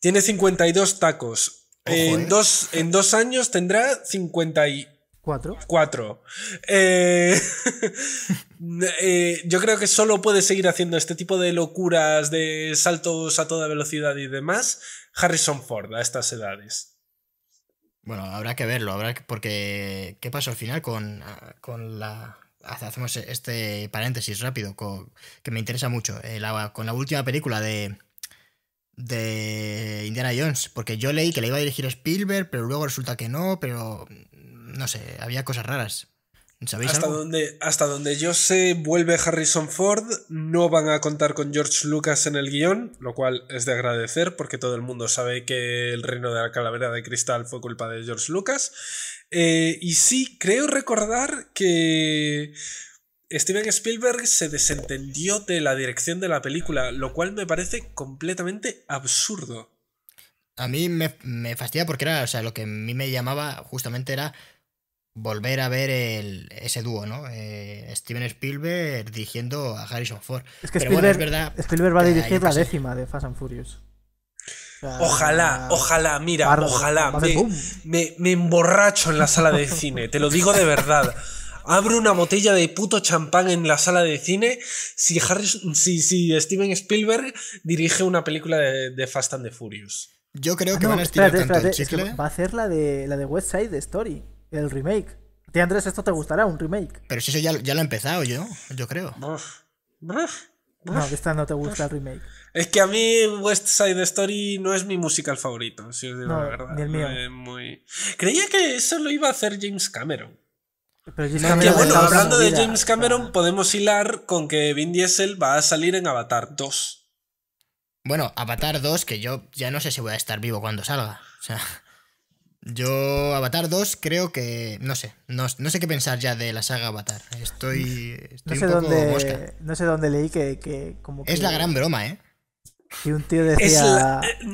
Tiene 52 tacos. en, eh. dos, en dos años tendrá 54. Eh, eh, yo creo que solo puede seguir haciendo este tipo de locuras de saltos a toda velocidad y demás Harrison Ford a estas edades. Bueno, habrá que verlo, habrá porque ¿qué pasó al final con, ah, con la... Hacemos este paréntesis rápido que me interesa mucho, eh, con la última película de, de Indiana Jones, porque yo leí que la iba a dirigir Spielberg, pero luego resulta que no, pero no sé, había cosas raras hasta Donde, hasta yo vuelve Harrison Ford, no van a contar con George Lucas en el guión, lo cual es de agradecer porque todo el mundo sabe que el reino de la calavera de cristal fue culpa de George Lucas. Eh, y sí, creo recordar que Steven Spielberg se desentendió de la dirección de la película, lo cual me parece completamente absurdo. A mí me, me fastidia porque era, o sea, lo que a mí me llamaba justamente era volver a ver ese dúo, ¿no? Eh, Steven Spielberg dirigiendo a Harrison Ford. Es que Spielberg, verdad, va a dirigir la décima de Fast and Furious. ojalá, ojalá, mira, ojalá. Me, emborracho en la sala de cine, te lo digo de verdad. abro una botella de puto champán en la sala de cine si, si, Steven Spielberg dirige una película de, Fast and Furious. Yo creo que va a hacer la de, la de West Side Story el remake. A Andrés, esto te gustará, un remake. Pero si eso ya, ya lo he empezado yo, yo creo. no, que esta no te gusta el remake. Es que a mí West Side Story no es mi musical favorito, si os digo la verdad. Ni el mío. Creía que eso lo iba a hacer James Cameron. Pero James Cameron bueno, hablando de James Cameron, podemos hilar con que Vin Diesel va a salir en Avatar 2. Bueno, Avatar 2, que yo ya no sé si voy a estar vivo cuando salga. O sea. Yo, Avatar 2, creo que. No sé. No, sé qué pensar ya de la saga Avatar. Estoy. estoy no, sé un poco dónde, no sé dónde leí que. Es la gran broma, ¿eh? Y un tío decía. Eh,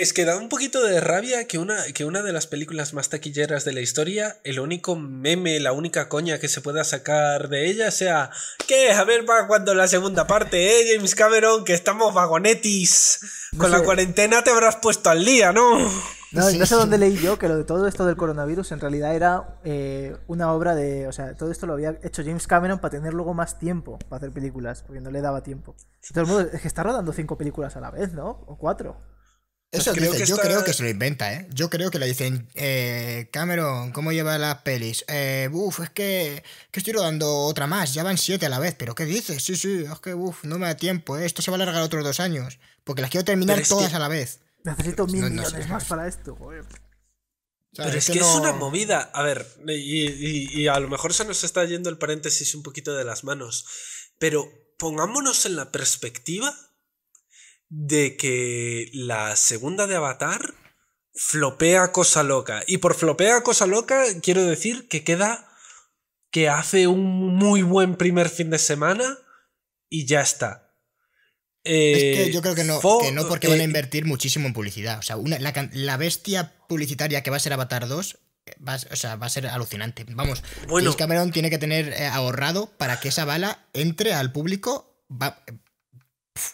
es, que da un poquito de rabia que una, que una de las películas más taquilleras de la historia, el único meme, la única coña que se pueda sacar de ella sea. ¿Qué? A ver, va cuando la segunda parte, ¿eh, James Cameron? Que estamos vagonetis. Con la cuarentena te habrás puesto al día, ¿no? No, no sé dónde leí yo que lo de todo esto del coronavirus en realidad era eh, una obra de. O sea, todo esto lo había hecho James Cameron para tener luego más tiempo para hacer películas, porque no le daba tiempo. De todos modos, es que está rodando cinco películas a la vez, ¿no? O cuatro. Eso creo que yo creo que se lo inventa, ¿eh? Yo creo que le dicen, eh, Cameron, ¿cómo lleva las pelis? Eh, uf, es que, estoy rodando otra más, ya van siete a la vez, pero ¿qué dices? Sí, sí, es que, uf, no me da tiempo, ¿eh? esto se va a alargar otros dos años, porque las quiero terminar todas a la vez. Necesito pues mil millones más para esto, joder. Pero es que, es una movida. A ver, y, y, a lo mejor se nos está yendo el paréntesis un poquito de las manos. Pero pongámonos en la perspectiva de que la segunda de Avatar flopea cosa loca. Y por flopea cosa loca quiero decir que queda que hace un muy buen primer fin de semana y ya está es que eh, yo creo que no, no porque eh, van a invertir muchísimo en publicidad. O sea, la, bestia publicitaria que va a ser Avatar 2 eh, va, a ser alucinante. Vamos, Chris Cameron tiene que tener ahorrado para que esa bala entre al público,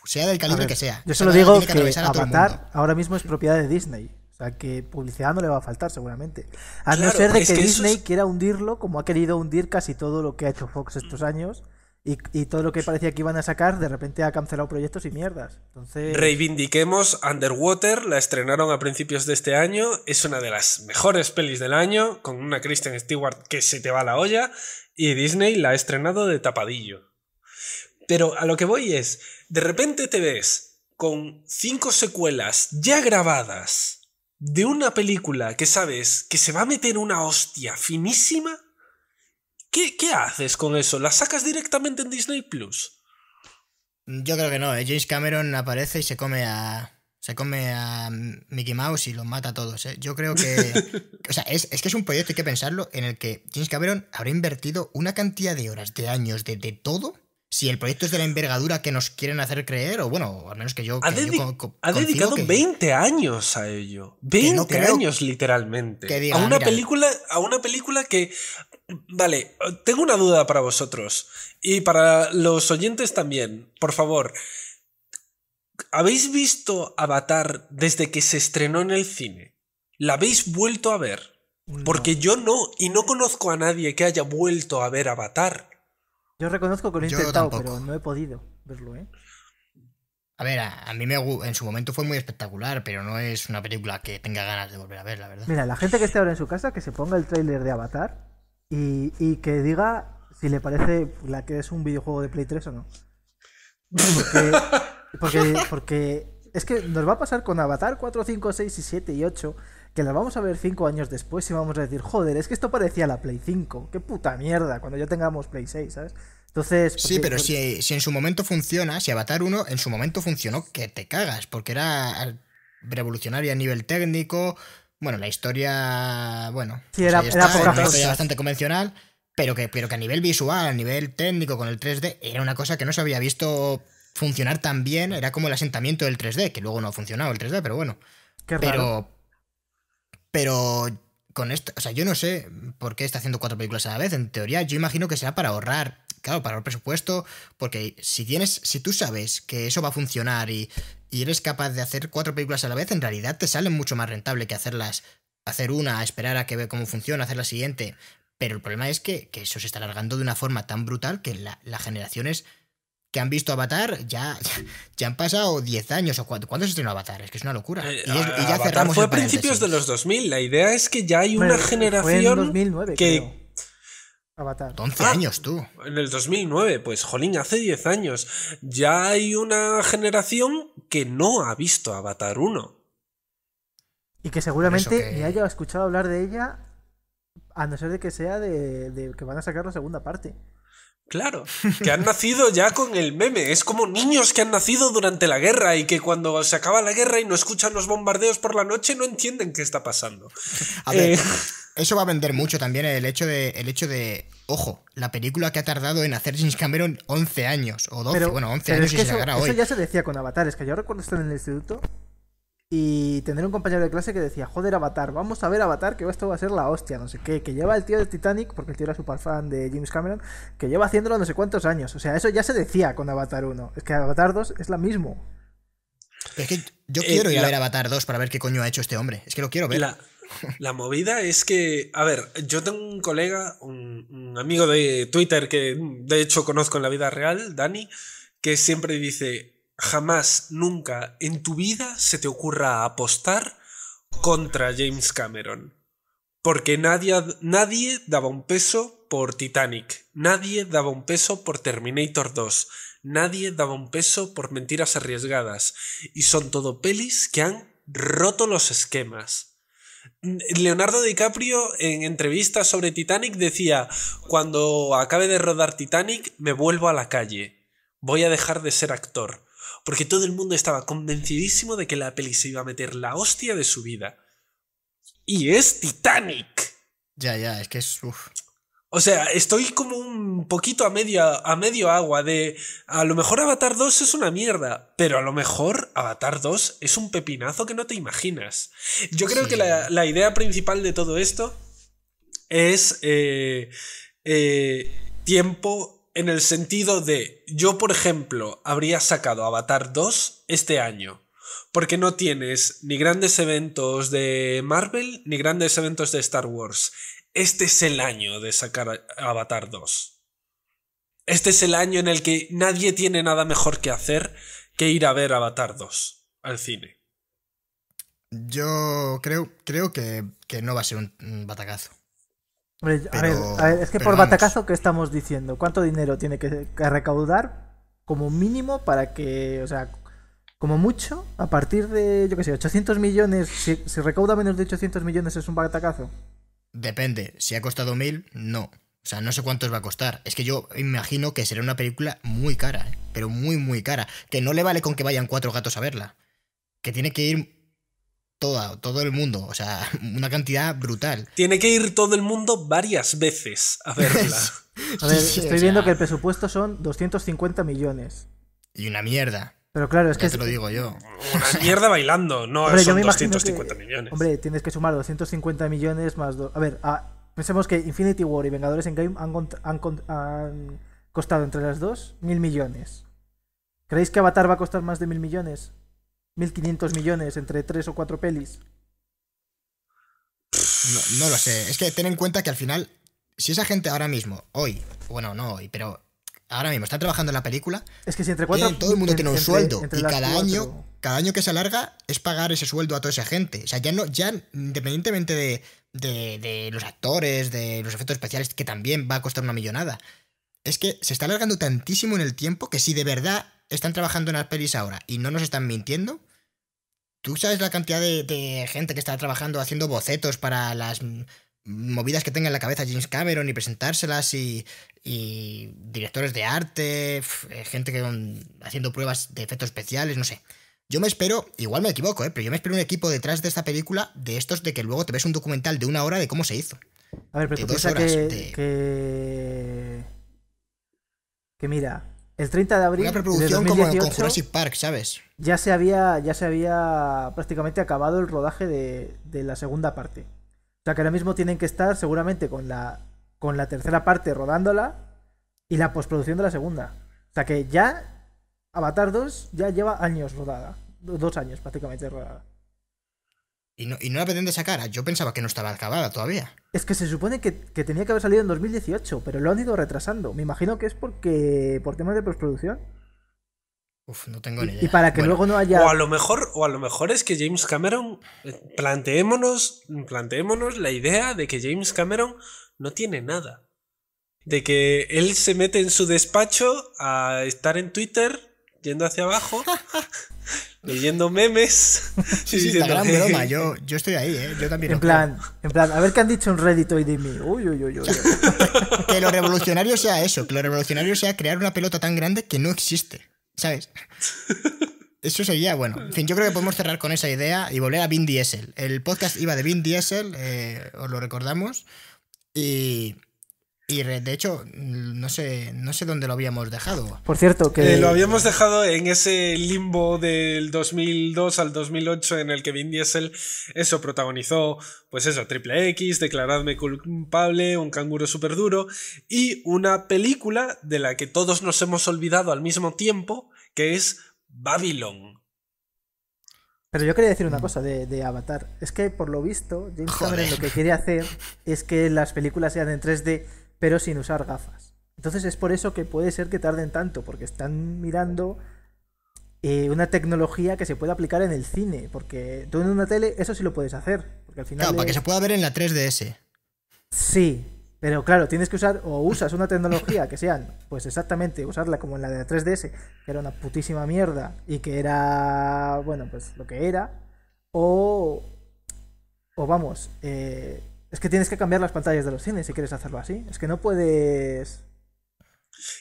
sea del calibre que sea. Yo solo lo digo que, Avatar ahora mismo es propiedad de Disney. O sea, que publicidad no le va a faltar seguramente. A no ser de que, Disney quiera hundirlo como ha querido hundir casi todo lo que ha hecho Fox estos años y, todo lo que parecía que iban a sacar, de repente ha cancelado proyectos y mierdas. Entonces... Reivindiquemos Underwater, la estrenaron a principios de este año, es una de las mejores pelis del año, con una Kristen Stewart que se te va a la olla, y Disney la ha estrenado de tapadillo. Pero a lo que voy es, de repente te ves con cinco secuelas ya grabadas de una película que sabes que se va a meter una hostia finísima ¿Qué, haces con eso? ¿La sacas directamente en Disney Plus? Mm, yo creo que no. ¿eh? James Cameron aparece y se come a. Se come a Mickey Mouse y los mata a todos. ¿eh? Yo creo que. o sea, es, que es un proyecto, hay que pensarlo, en el que James Cameron habrá invertido una cantidad de horas, de años, de, todo si el proyecto es de la envergadura que nos quieren hacer creer, o bueno, al menos que yo. Ha, dedicado 20 años a ello. 20 años, literalmente. a, una ah, película, a una película que Vale, tengo una duda para vosotros y para los oyentes también. Por favor, ¿habéis visto Avatar desde que se estrenó en el cine? ¿La habéis vuelto a ver? Porque yo no, y no conozco a nadie que haya vuelto a ver Avatar. Yo reconozco que lo he intentado, pero no he podido verlo, ¿eh? A ver, a, mí me, en su momento fue muy espectacular, pero no es una película que tenga ganas de volver a ver, la verdad. Mira, la gente que esté ahora en su casa, que se ponga el tráiler de Avatar y, que diga si le parece la que es un videojuego de Play 3 o no. Porque, es que nos va a pasar con Avatar 4, 5, 6 y 7 y 8 que la vamos a ver 5 años después y vamos a decir, joder, es que esto parecía la Play 5, qué puta mierda, cuando ya tengamos Play 6, ¿sabes? Entonces... Sí, pero si, si, en su momento funciona, si Avatar 1 en su momento funcionó, que te cagas, porque era revolucionario a nivel técnico, bueno, la historia, bueno, sí, era, era, bastante convencional, pero que, pero que a nivel visual, a nivel técnico, con el 3D, era una cosa que no se había visto funcionar tan bien. Era como el asentamiento del 3D, que luego no ha funcionado el 3D, pero bueno. Qué raro. Pero, pero con esto, o sea, yo no sé por qué está haciendo cuatro películas a la vez. En teoría, yo imagino que será para ahorrar, claro, para el presupuesto, porque si tienes, si tú sabes que eso va a funcionar y, y eres capaz de hacer cuatro películas a la vez, en realidad te sale mucho más rentable que hacerlas, hacer una, esperar a que vea cómo funciona, hacer la siguiente. Pero el problema es que, eso se está alargando de una forma tan brutal que las generaciones que han visto Avatar ya, ya han pasado 10 años o ¿Cuándo se estrenó Avatar? Es que es una locura. Eh, y, ya Fue a principios de los 2000. La idea es que ya hay una generación que, Avatar. 11 ah. años tú. En el 2009, pues jolín, hace 10 años. Ya hay una generación que no ha visto Avatar 1. Y que seguramente ni haya escuchado hablar de ella, a no ser de que sea de que van a sacar la segunda parte. Claro, que han nacido ya con el meme. Es como niños que han nacido durante la guerra y que cuando se acaba la guerra y no escuchan los bombardeos por la noche no entienden qué está pasando. A ver, eh, eso va a vender mucho también el hecho de, hecho de ojo, la película que ha tardado en hacer James Cameron 11 años o 12, bueno, 11 años que y eso, hoy. Eso ya se decía con Avatar, es que yo recuerdo estar en el instituto y tener un compañero de clase que decía, joder, Avatar, vamos a ver Avatar, que esto va a ser la hostia, no sé qué, que lleva el tío de Titanic, porque el tío era súper fan de James Cameron, que lleva haciéndolo no sé cuántos años. O sea, eso ya se decía con Avatar 1. Es que Avatar 2 es la mismo. es que yo eh, quiero ir a ver Avatar 2 para ver qué coño ha hecho este hombre. Es que lo quiero ver. La, movida es que, a ver, yo tengo un colega, un, amigo de Twitter que de hecho conozco en la vida real, Dani, que siempre dice, jamás, nunca en tu vida se te ocurra apostar contra James Cameron. Porque nadie, daba un peso por Titanic, nadie daba un peso por Terminator 2, nadie daba un peso por mentiras arriesgadas. Y son todo pelis que han roto los esquemas. Leonardo DiCaprio en entrevistas sobre Titanic decía, cuando acabe de rodar Titanic me vuelvo a la calle, voy a dejar de ser actor porque todo el mundo estaba convencidísimo de que la peli se iba a meter la hostia de su vida. Y es Titanic. Ya, ya, es que es... O sea, estoy como un poquito a medio, a medio agua de... A lo mejor Avatar 2 es una mierda, pero a lo mejor Avatar 2 es un pepinazo que no te imaginas. Yo creo que la, idea principal de todo esto es eh, eh, tiempo en el sentido de, yo por ejemplo, habría sacado Avatar 2 este año, porque no tienes ni grandes eventos de Marvel ni grandes eventos de Star Wars. Este es el año de sacar Avatar 2. Este es el año en el que nadie tiene nada mejor que hacer que ir a ver Avatar 2 al cine. Yo creo, creo que, que no va a ser un batacazo es que por batacazo, ¿qué estamos diciendo? ¿Cuánto dinero tiene que, recaudar como mínimo para que, o sea, como mucho, a partir de, yo qué sé, 800 millones, si, recauda menos de 800 millones es un batacazo? Depende, si ha costado mil, no. O sea, no sé cuántos va a costar. Es que yo imagino que será una película muy cara, ¿eh? pero muy, muy cara. Que no le vale con que vayan cuatro gatos a verla. Que tiene que ir todo el mundo, o sea, una cantidad brutal. Tiene que ir todo el mundo varias veces a verla. a ver, estoy viendo que el presupuesto son 250 millones. Y una mierda. Pero claro, es que. te lo digo yo. Una mierda bailando, no son 250 millones. Hombre, tienes que sumar 250 millones más. A ver, ah, pensemos que Infinity War y Vengadores en Game han, han costado entre las dos mil millones. ¿Creéis que Avatar va a costar más de mil millones? 1.500 millones entre tres o cuatro pelis. No, lo sé. Es que ten en cuenta que al final, si esa gente ahora mismo, hoy, bueno, no hoy, pero ahora mismo está trabajando en la película. Es que si entre cuatro. todo el mundo tiene un sueldo. y cada año, cada año que se alarga, es pagar ese sueldo a toda esa gente. O sea, ya no, ya independientemente de, de, de los actores, de los efectos especiales, que también va a costar una millonada. Es que se está alargando tantísimo en el tiempo que si de verdad están trabajando en las pelis ahora y no nos están mintiendo, ¿tú sabes la cantidad de, gente que está trabajando haciendo bocetos para las movidas que tenga en la cabeza James Cameron y presentárselas y, y directores de arte, eh, gente que haciendo pruebas de efectos especiales, no sé. Yo me espero, igual me equivoco, ¿eh? pero yo me espero un equipo detrás de esta película de estos de que luego te ves un documental de una hora de cómo se hizo. A ver, pero de dos que mira, el 30 de abril. de Park, ¿sabes? Ya se había, ya se había prácticamente acabado el rodaje de, la segunda parte. O sea que ahora mismo tienen que estar seguramente con la, con la tercera parte rodándola y la postproducción de la segunda. O sea que ya Avatar 2 ya lleva años rodada. Dos años prácticamente rodada. Y no, y la pretende sacar. Yo pensaba que no estaba acabada todavía. Es que se supone que, tenía que haber salido en 2018, pero lo han ido retrasando. Me imagino que es porque por temas de postproducción. Uf, no tengo ni idea. Y para que luego no haya. O a lo mejor, o lo mejor es que James Cameron. Eh, planteémonos, planteémonos la idea de que James Cameron no tiene nada. De que él se mete en su despacho a estar en Twitter yendo hacia abajo. leyendo memes. Sí, sí, gran broma, yo, estoy ahí, ¿eh? Yo también. En plan, en plan, a ver qué han dicho en Reddit hoy de mí. Uy, uy, uy, uy. que lo revolucionario sea eso, que lo revolucionario sea crear una pelota tan grande que no existe, ¿sabes? Eso sería, bueno, en fin, yo creo que podemos cerrar con esa idea y volver a Vin Diesel. El podcast iba de Vin Diesel, eh, os lo recordamos, y y de hecho, no sé, no sé dónde lo habíamos dejado. Por cierto, que... Eh, lo habíamos dejado en ese limbo del 2002 al 2008 en el que Vin Diesel eso protagonizó, pues eso, Triple X, Declaradme culpable, Un canguro súper duro y una película de la que todos nos hemos olvidado al mismo tiempo, que es Babylon. Pero yo quería decir una mm. cosa de, de, Avatar. Es que por lo visto, James Cameron lo que quiere hacer es que las películas sean en 3D pero sin usar gafas. Entonces es por eso que puede ser que tarden tanto, porque están mirando eh, una tecnología que se puede aplicar en el cine, porque tú en una tele eso sí lo puedes hacer. Porque al final claro, para que se pueda ver en la 3DS. Sí, pero claro, tienes que usar o usas una tecnología que sea, pues exactamente, usarla como en la de la 3DS, que era una putísima mierda y que era, bueno, pues lo que era, o, o vamos, eh, es que tienes que cambiar las pantallas de los cines si quieres hacerlo así. Es que no puedes...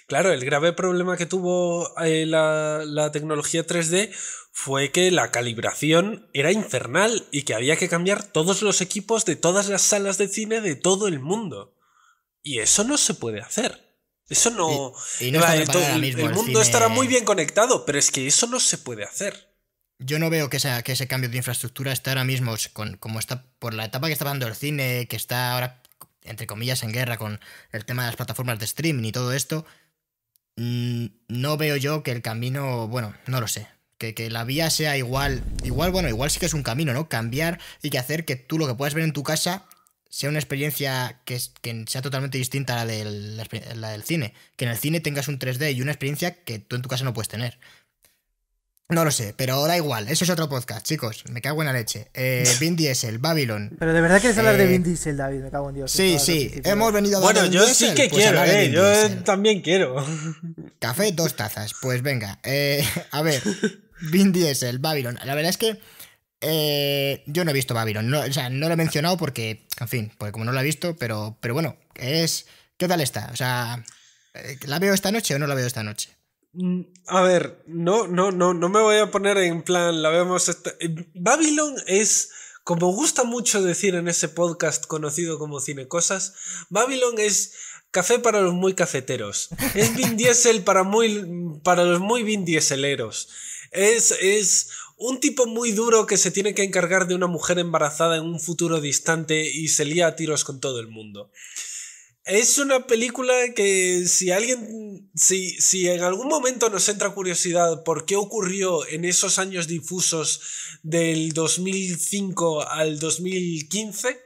Claro, el grave problema que tuvo eh, la, tecnología 3D fue que la calibración era infernal y que había que cambiar todos los equipos de todas las salas de cine de todo el mundo. Y eso no se puede hacer. Eso no... el, mundo estará muy bien conectado, pero es que eso no se puede hacer yo no veo que, que, ese cambio de infraestructura está ahora mismo, como está por la etapa que está pasando el cine, que está ahora, entre comillas, en guerra con el tema de las plataformas de streaming y todo esto, mm, no veo yo que el camino, bueno, no lo sé. Que, la vía sea igual, igual, bueno, igual sí que es un camino, ¿no? Cambiar y que hacer que tú lo que puedas ver en tu casa sea una experiencia que, que sea totalmente distinta a la la del cine. Que en el cine tengas un 3D y una experiencia que tú en tu casa no puedes tener. No lo sé, pero da igual, eso es otro podcast, chicos, me cago en la leche. Eh, Diesel, Babylon. Pero de verdad quieres hablar de Vin eh, Diesel, David, me cago en Dios. Sí, sí, hemos venido a Bueno, yo sí que pues quiero, eh, yo también quiero. Café, dos tazas, pues venga, eh, a ver, Vin Diesel, Babylon. La verdad es que eh, yo no he visto Babylon, no, o sea, no lo he mencionado porque, en fin, porque como no lo he visto, pero, pero bueno, es... ¿Qué tal está? O sea, ¿la veo esta noche o no la veo esta noche? Mm, a ver, no, no, no, no me voy a poner en plan, la vemos. Esta... Eh, Babylon es, como gusta mucho decir en ese podcast conocido como Cine Cosas, Babylon es café para los muy cafeteros. Es Vin Diesel para, muy, para los muy Vin Dieseleros. Es, es un tipo muy duro que se tiene que encargar de una mujer embarazada en un futuro distante y se lía a tiros con todo el mundo. Es una película que si alguien si, si en algún momento nos entra curiosidad por qué ocurrió en esos años difusos del 2005 al 2015,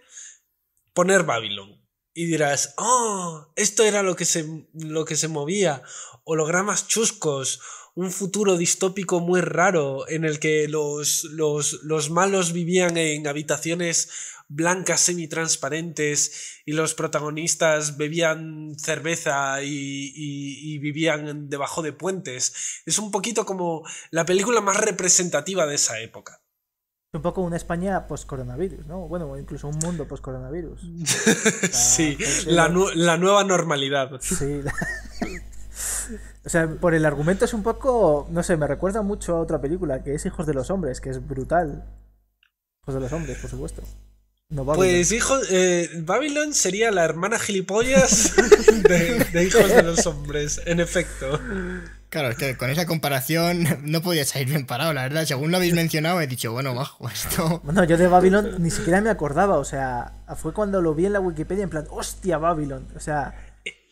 poner Babylon. Y dirás, oh, esto era lo que se, lo que se movía, hologramas chuscos, un futuro distópico muy raro en el que los, los, los malos vivían en habitaciones blancas semitransparentes y los protagonistas bebían cerveza y, vivían debajo de puentes. Es un poquito como la película más representativa de esa época. Un poco una España post-coronavirus, ¿no? Bueno, incluso un mundo post-coronavirus. sí, pues, eh, la, nueva normalidad. Sí. O sea, por el argumento es un poco, no sé, me recuerda mucho a otra película que es Hijos de los Hombres, que es brutal. Hijos de los Hombres, por supuesto pues hijos, eh, Babylon sería la hermana gilipollas de, de, Hijos de los Hombres, en efecto. Claro, es que con esa comparación no podía salir bien parado, la verdad. Según lo habéis mencionado, he dicho, bueno, bajo esto. Bueno, yo de Babylon ni siquiera me acordaba, o sea, fue cuando lo vi en la Wikipedia en plan, hostia, Babylon. O sea,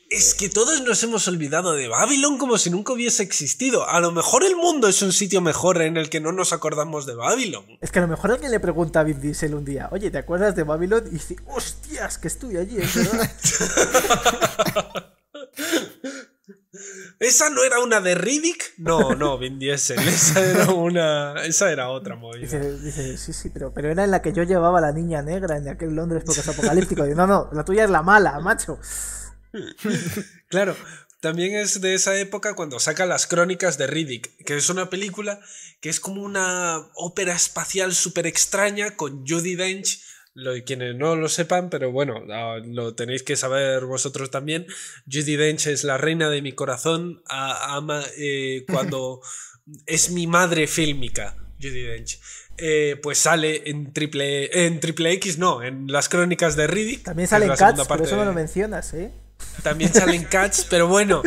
es que todos nos hemos olvidado de Babylon como si nunca hubiese existido. A lo mejor el mundo es un sitio mejor en el que no nos acordamos de Babylon. Es que a lo mejor alguien le pregunta a Vin Diesel un día, oye, ¿te acuerdas de Babylon? Y dice, hostias, que estuve allí, ¿Esa no era una de Riddick? No, no, Vin Diesel. Esa era una. Esa era otra movida. Dice, sí, sí, pero, pero era en la que yo llevaba la niña negra en aquel Londres porque es apocalíptico. no, no, la tuya es la mala, macho. claro, también es de esa época cuando saca las crónicas de Riddick, que es una película que es como una ópera espacial súper extraña con Judy Dench. Lo, quienes no lo sepan, pero bueno, ah, lo tenéis que saber vosotros también. Judy Dench es la reina de mi corazón. ama eh, cuando es mi madre fílmica, Judy Dench. Eh, pues sale en triple, en triple X, no, en las crónicas de Riddick. También sale en Cats, por eso no lo mencionas, ¿eh? También salen Cats, pero bueno.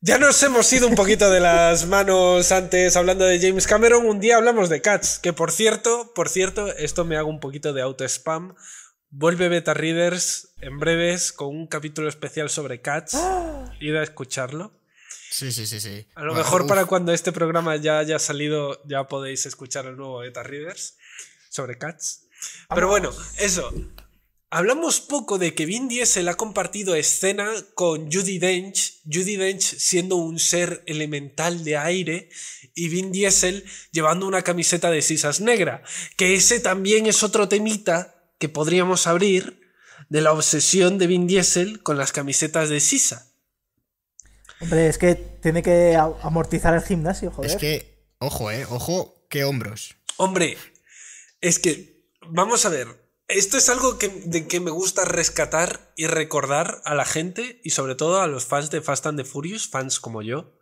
Ya nos hemos ido un poquito de las manos antes hablando de James Cameron. Un día hablamos de Cats, que por cierto, por cierto, esto me hago un poquito de auto spam. Vuelve Beta Readers en breves con un capítulo especial sobre Cats. ¡Oh! a escucharlo. Sí, sí, sí, sí. A lo mejor para cuando este programa ya haya salido, ya podéis escuchar el nuevo Beta Readers sobre Cats. Pero bueno, eso. Hablamos poco de que Vin Diesel ha compartido escena con Judy Dench, Judy Dench siendo un ser elemental de aire y Vin Diesel llevando una camiseta de sisas negra, que ese también es otro temita que podríamos abrir de la obsesión de Vin Diesel con las camisetas de sisa. Hombre, es que tiene que amortizar el gimnasio, joder. Es que, ojo, eh, ojo, qué hombros. Hombre, es que, vamos a ver, esto es algo que, de que me gusta rescatar y recordar a la gente y sobre todo a los fans de Fast and the Furious, fans como yo,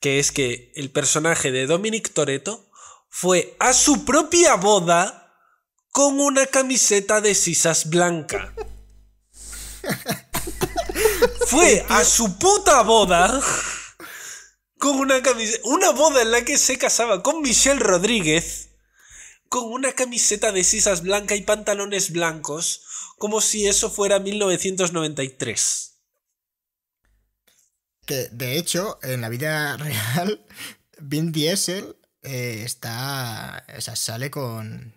que es que el personaje de Dominic Toretto fue a su propia boda con una camiseta de sisas blanca. fue a su puta boda con una camiseta, una boda en la que se casaba con Michelle Rodríguez con una camiseta de sisas blanca y pantalones blancos, como si eso fuera 1993. Que, de hecho, en la vida real, Vin Diesel eh, está. O sea, sale con,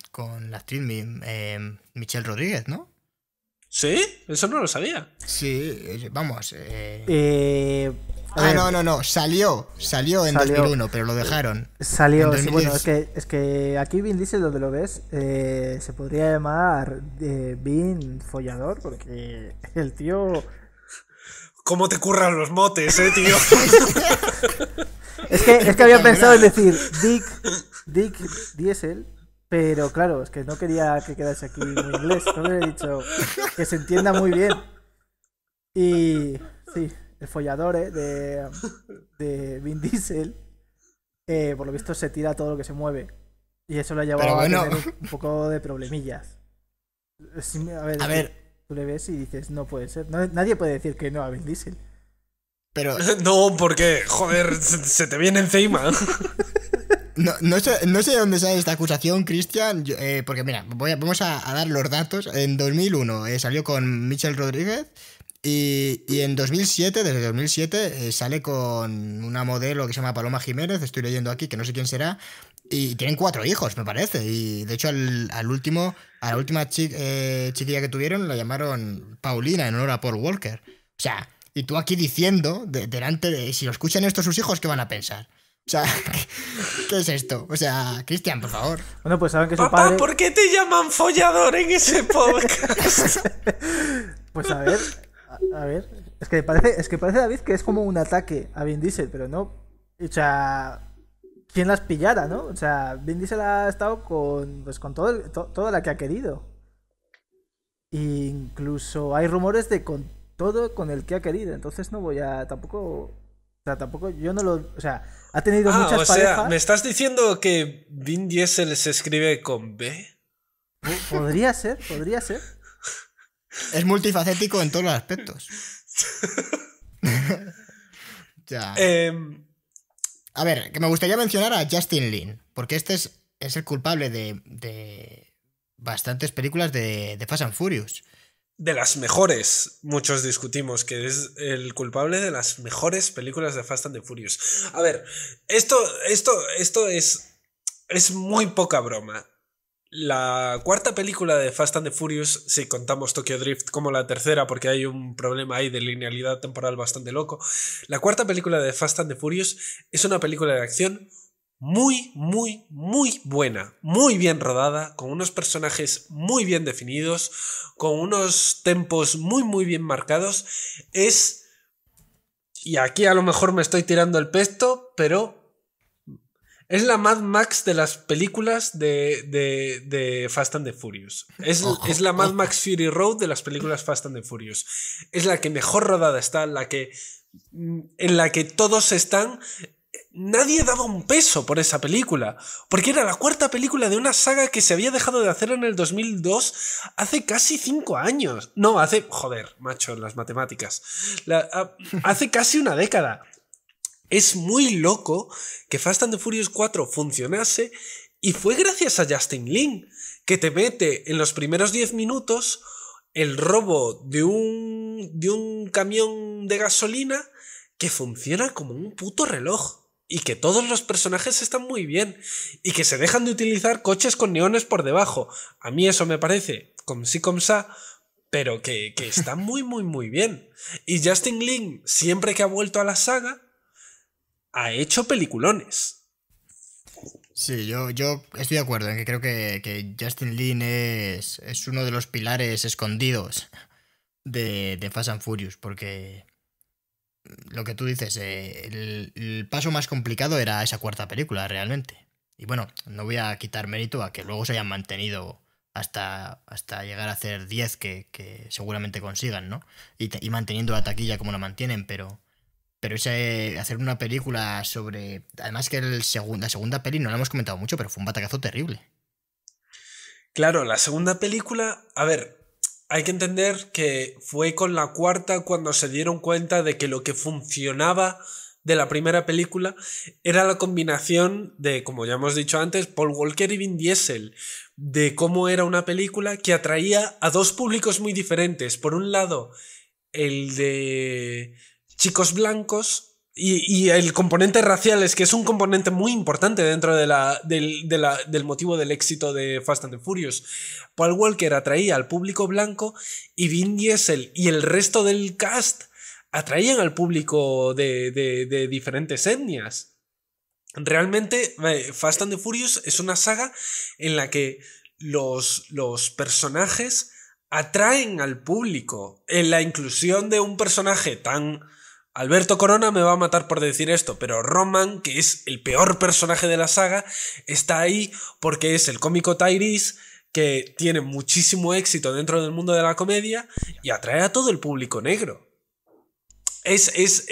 la actriz eh, Michelle Rodríguez, ¿no? Sí, eso no lo sabía. Sí, vamos. Eh... eh ah, no, no, no, salió, salió en 2001, pero lo dejaron. Eh, salió, sí, bueno, es que, aquí Vin Diesel, donde lo ves, eh, se podría llamar Bin eh, Vin Follador, porque el tío... ¿Cómo te curran los motes, eh, tío? es, que, es que había pensado en decir Dick, Dick Diesel, pero claro, es que no quería que quedase aquí en inglés, no he dicho que se entienda muy bien. Y sí, el folladores de, de Vin Diesel, eh, por lo visto se tira todo lo que se mueve. Y eso lo ha llevado a tener un poco de problemillas. A ver, Tú le ves y dices, no puede ser. nadie puede decir que no a Vin Diesel. Pero... No, porque, joder, se te viene encima. No, no, sé, no sé de dónde sale esta acusación, Cristian, eh, porque mira, vamos a, dar los datos. En 2001 eh, salió con Michel Rodríguez, y, en 2007, desde 2007, eh, sale con una modelo que se llama Paloma Jiménez, estoy leyendo aquí, que no sé quién será, y tienen cuatro hijos, me parece. Y de hecho, al, último, a la última eh, chiquilla que tuvieron la llamaron Paulina en honor a Paul Walker. O sea, y tú aquí diciendo, delante de, si lo escuchan esto sus hijos, ¿qué van a pensar? O sea, ¿qué es esto? O sea, Cristian, por favor. Bueno, pues saben que su Papá, padre... ¿por qué te llaman follador en ese podcast? pues a ver, a, ver, es que parece, es que parece David que es como un ataque a Vin Diesel, pero no. O sea, ¿quién las pillara, no? O sea, Vin Diesel ha estado con, pues, con todo toda la que ha querido. incluso hay rumores de con todo con el que ha querido. Entonces no voy a tampoco o sea, tampoco yo no lo. O sea, ha tenido ah, muchas o Sea, ¿Me estás diciendo que Vin Diesel se escribe con B? Podría ser, podría ser. Es multifacético en todos los aspectos. Em, a ver, que me gustaría mencionar a Justin Lin, porque este es, es el culpable de, bastantes películas de, de, Fast and Furious. De las mejores, muchos discutimos, que es el culpable de las mejores películas de Fast and Furious. A ver, esto, esto, esto es, es muy poca broma la cuarta película de Fast and the Furious, si contamos Tokyo Drift como la tercera, porque hay un problema ahí de linealidad temporal bastante loco, la cuarta película de Fast and the Furious es una película de acción muy, muy, muy buena, muy bien rodada, con unos personajes muy bien definidos, con unos tempos muy, muy bien marcados. Es... Y aquí a lo mejor me estoy tirando el pesto, pero es la Mad Max de las películas de, de, de Fast and the Furious. Es, oh, la Mad oh, oh. Max Fury Road de las películas Fast and the Furious. Es la que mejor rodada está, la que, mm, en la que todos están... Nadie daba un peso por esa película, porque era la cuarta película de una saga que se había dejado de hacer en el 2002 hace casi cinco años. No, hace... Joder, macho, las matemáticas. Ah, hace casi una década. Es muy loco que Fast and the Furious 4 funcionase y fue gracias a Justin Lin, que te mete en los primeros 10 minutos el robo de un, de un camión de gasolina que funciona como un puto reloj. Y que todos los personajes están muy bien. Y que se dejan de utilizar coches con neones por debajo. A mí eso me parece, como si como sa, pero que, que está muy, muy, muy bien. Y Justin Lin, siempre que ha vuelto a la saga, ha hecho peliculones. Sí, yo, yo estoy de acuerdo en que creo que, Justin Lin es, es, uno de los pilares escondidos de, de, Fast and Furious, porque lo que tú dices, eh, el, paso más complicado era esa cuarta película, realmente. Y bueno, no voy a quitar mérito a que luego se hayan mantenido hasta, hasta llegar a hacer 10 que, seguramente consigan, ¿no? y manteniendo la taquilla como la mantienen, pero pero hacer una película sobre. Además, que el la segunda peli no la hemos comentado mucho, pero fue un batacazo terrible. Claro, la segunda película. A ver, hay que entender que fue con la cuarta cuando se dieron cuenta de que lo que funcionaba de la primera película era la combinación de, como ya hemos dicho antes, Paul Walker y Vin Diesel, de cómo era una película que atraía a dos públicos muy diferentes. Por un lado, el de chicos blancos y, el componente racial es que es un componente muy importante dentro del, motivo del éxito de Fast and the Furious. Paul Walker atraía al público blanco y Vin Diesel y el resto del cast atraían al público de, diferentes etnias. Realmente eh, Fast and the Furious es una saga en la que los, los personajes atraen al público. En la inclusión de un personaje tan Alberto Corona me va a matar por decir esto, pero Roman, que es el peor personaje de la saga, está ahí porque es el cómico Tyrese que tiene muchísimo éxito dentro del mundo de la comedia y atrae a todo el público negro. Es, es,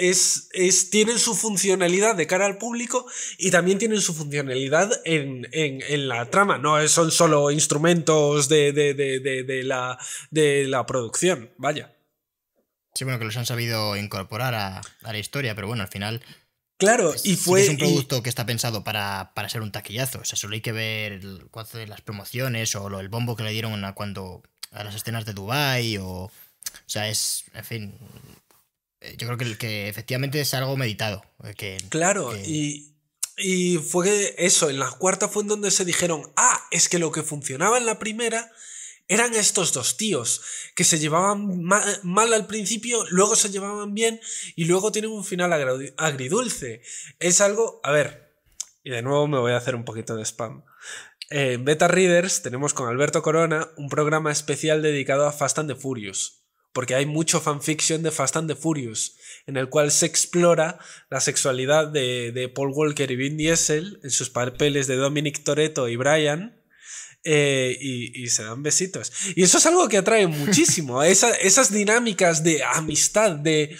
es, tienen su funcionalidad de cara al público y también tienen su funcionalidad en, la trama. No son solo instrumentos de, de, la, la producción, vaya. Sí, bueno, que los han sabido incorporar a, la historia, pero bueno, al final. Claro, y fue. es un producto que está pensado para, ser un taquillazo. O sea, solo hay que ver el, las promociones o lo, el bombo que le dieron a cuando. a las escenas de Dubai o. sea, es. En fin. Eh, yo creo que, que efectivamente es algo meditado. Eh, claro, y. Y fue eso, en la cuarta fue en donde se dijeron, ah, es que lo que funcionaba en la primera eran estos dos tíos que se llevaban mal, al principio, luego se llevaban bien y luego tienen un final agridulce. Es algo, a ver, y de nuevo me voy a hacer un poquito de spam. En Beta Readers tenemos con Alberto Corona un programa especial dedicado a Fast and the Furious, porque hay mucho fanfiction de Fast and the Furious, en el cual se explora la sexualidad de, de Paul Walker y Vin Diesel en sus papeles de Dominic Toretto y Brian eh, y, se dan besitos. Y eso es algo que atrae muchísimo. ¿eh? esas dinámicas de amistad, de...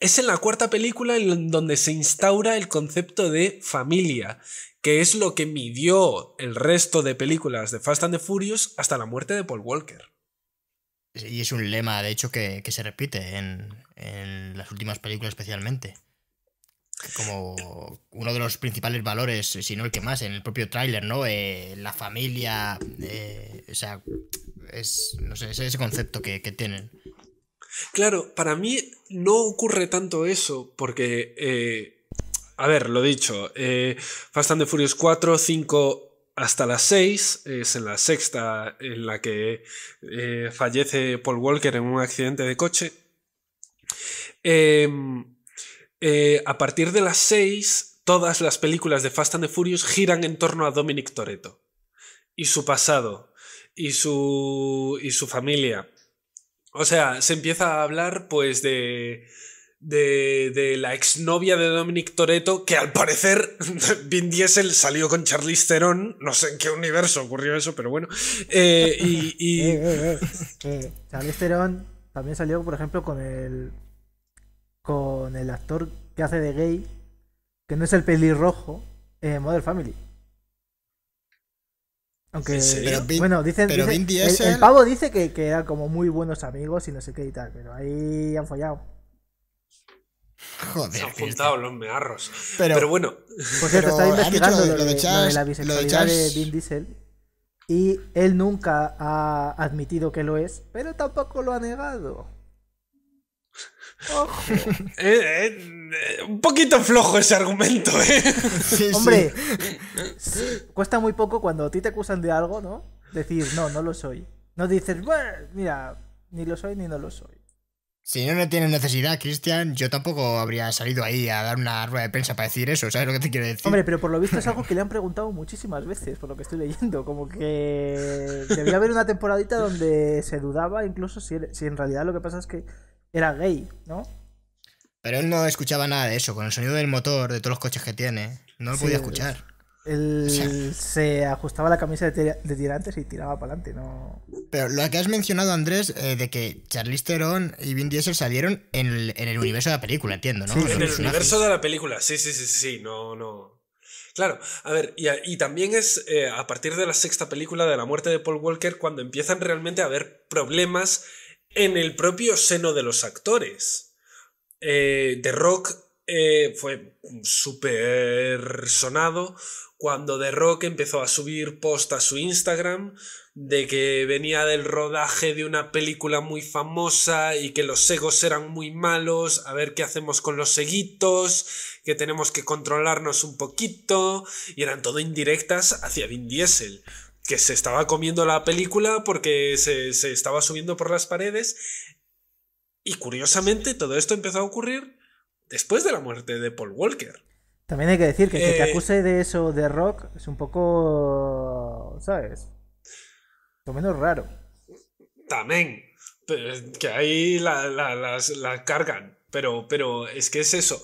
Es en la cuarta película en donde se instaura el concepto de familia, que es lo que midió el resto de películas de Fast and the Furious hasta la muerte de Paul Walker. Y es un lema, de hecho, que, se repite en las últimas películas especialmente como uno de los principales valores, si no el que más, en el propio tráiler, ¿no? Eh, la familia, eh, o sea, es, no sé, ese concepto que, tienen. Claro, para mí no ocurre tanto eso, porque, eh, a ver, lo dicho, Fast and the Furious 4, 5 hasta las 6, es en la sexta en la que fallece Paul Walker en un accidente de coche. Eh, eh, a partir de las 6, todas las películas de Fast and the Furious giran en torno a Dominic Toretto y su pasado y su, y su familia. O sea, se empieza a hablar pues de, de, de la exnovia de Dominic Toretto, que al parecer Vin Diesel salió con Charlize Theron, no sé en qué universo ocurrió eso, pero bueno. Eh, y, y... Eh, Charlize Theron también salió, por ejemplo, con el con el actor que hace de gay, que no es el pelirrojo, en eh, Family. Aunque, bueno, dicen, pero Diesel... el, pavo dice que, que, eran como muy buenos amigos y no sé qué y tal, pero ahí han follado. Joder. Se han juntado los mearros. Pero, bueno. Por cierto, está investigando lo, de, Chas lo, de, la bisexualidad de, de Vin Diesel. Y él nunca ha admitido que lo es, pero tampoco lo ha negado. Eh, eh, eh, un poquito flojo ese argumento, ¿eh? Hombre, cuesta muy poco cuando a ti te acusan de algo, ¿no? Decir, no, no lo soy. No dices, bueno, mira, ni lo soy ni no lo soy. Si no, no tienes necesidad, Cristian, yo tampoco habría salido ahí a dar una rueda de prensa para decir eso, ¿sabes lo que te quiero decir? Hombre, pero por lo visto es algo que le han preguntado muchísimas veces, por lo que estoy leyendo. Como que debía haber una temporadita donde se dudaba incluso si en realidad lo que pasa es que era gay, ¿no? Pero él no escuchaba nada de eso, con el sonido del motor, de todos los coches que tiene, no lo podía escuchar. Él se ajustaba la camisa de, tirantes y tiraba para adelante, ¿no? Pero lo que has mencionado, Andrés, eh, de que Charlize Theron y Vin Diesel salieron en el, universo de la película, entiendo, ¿no? en el universo de la película, sí, sí, sí, sí, no, no. Claro, a ver, y, también es eh, a partir de la sexta película de la muerte de Paul Walker cuando empiezan realmente a haber problemas en el propio seno de los actores. Eh, The Rock eh, fue súper sonado cuando The Rock empezó a subir post a su Instagram de que venía del rodaje de una película muy famosa y que los egos eran muy malos, a ver qué hacemos con los seguitos, que tenemos que controlarnos un poquito, y eran todo indirectas hacia Vin Diesel que se estaba comiendo la película porque se, estaba subiendo por las paredes. Y curiosamente todo esto empezó a ocurrir después de la muerte de Paul Walker. También hay que decir que, que te eh, acuse de eso de rock es un poco, ¿sabes? Lo menos raro. También, que ahí la, cargan, pero, pero es que es eso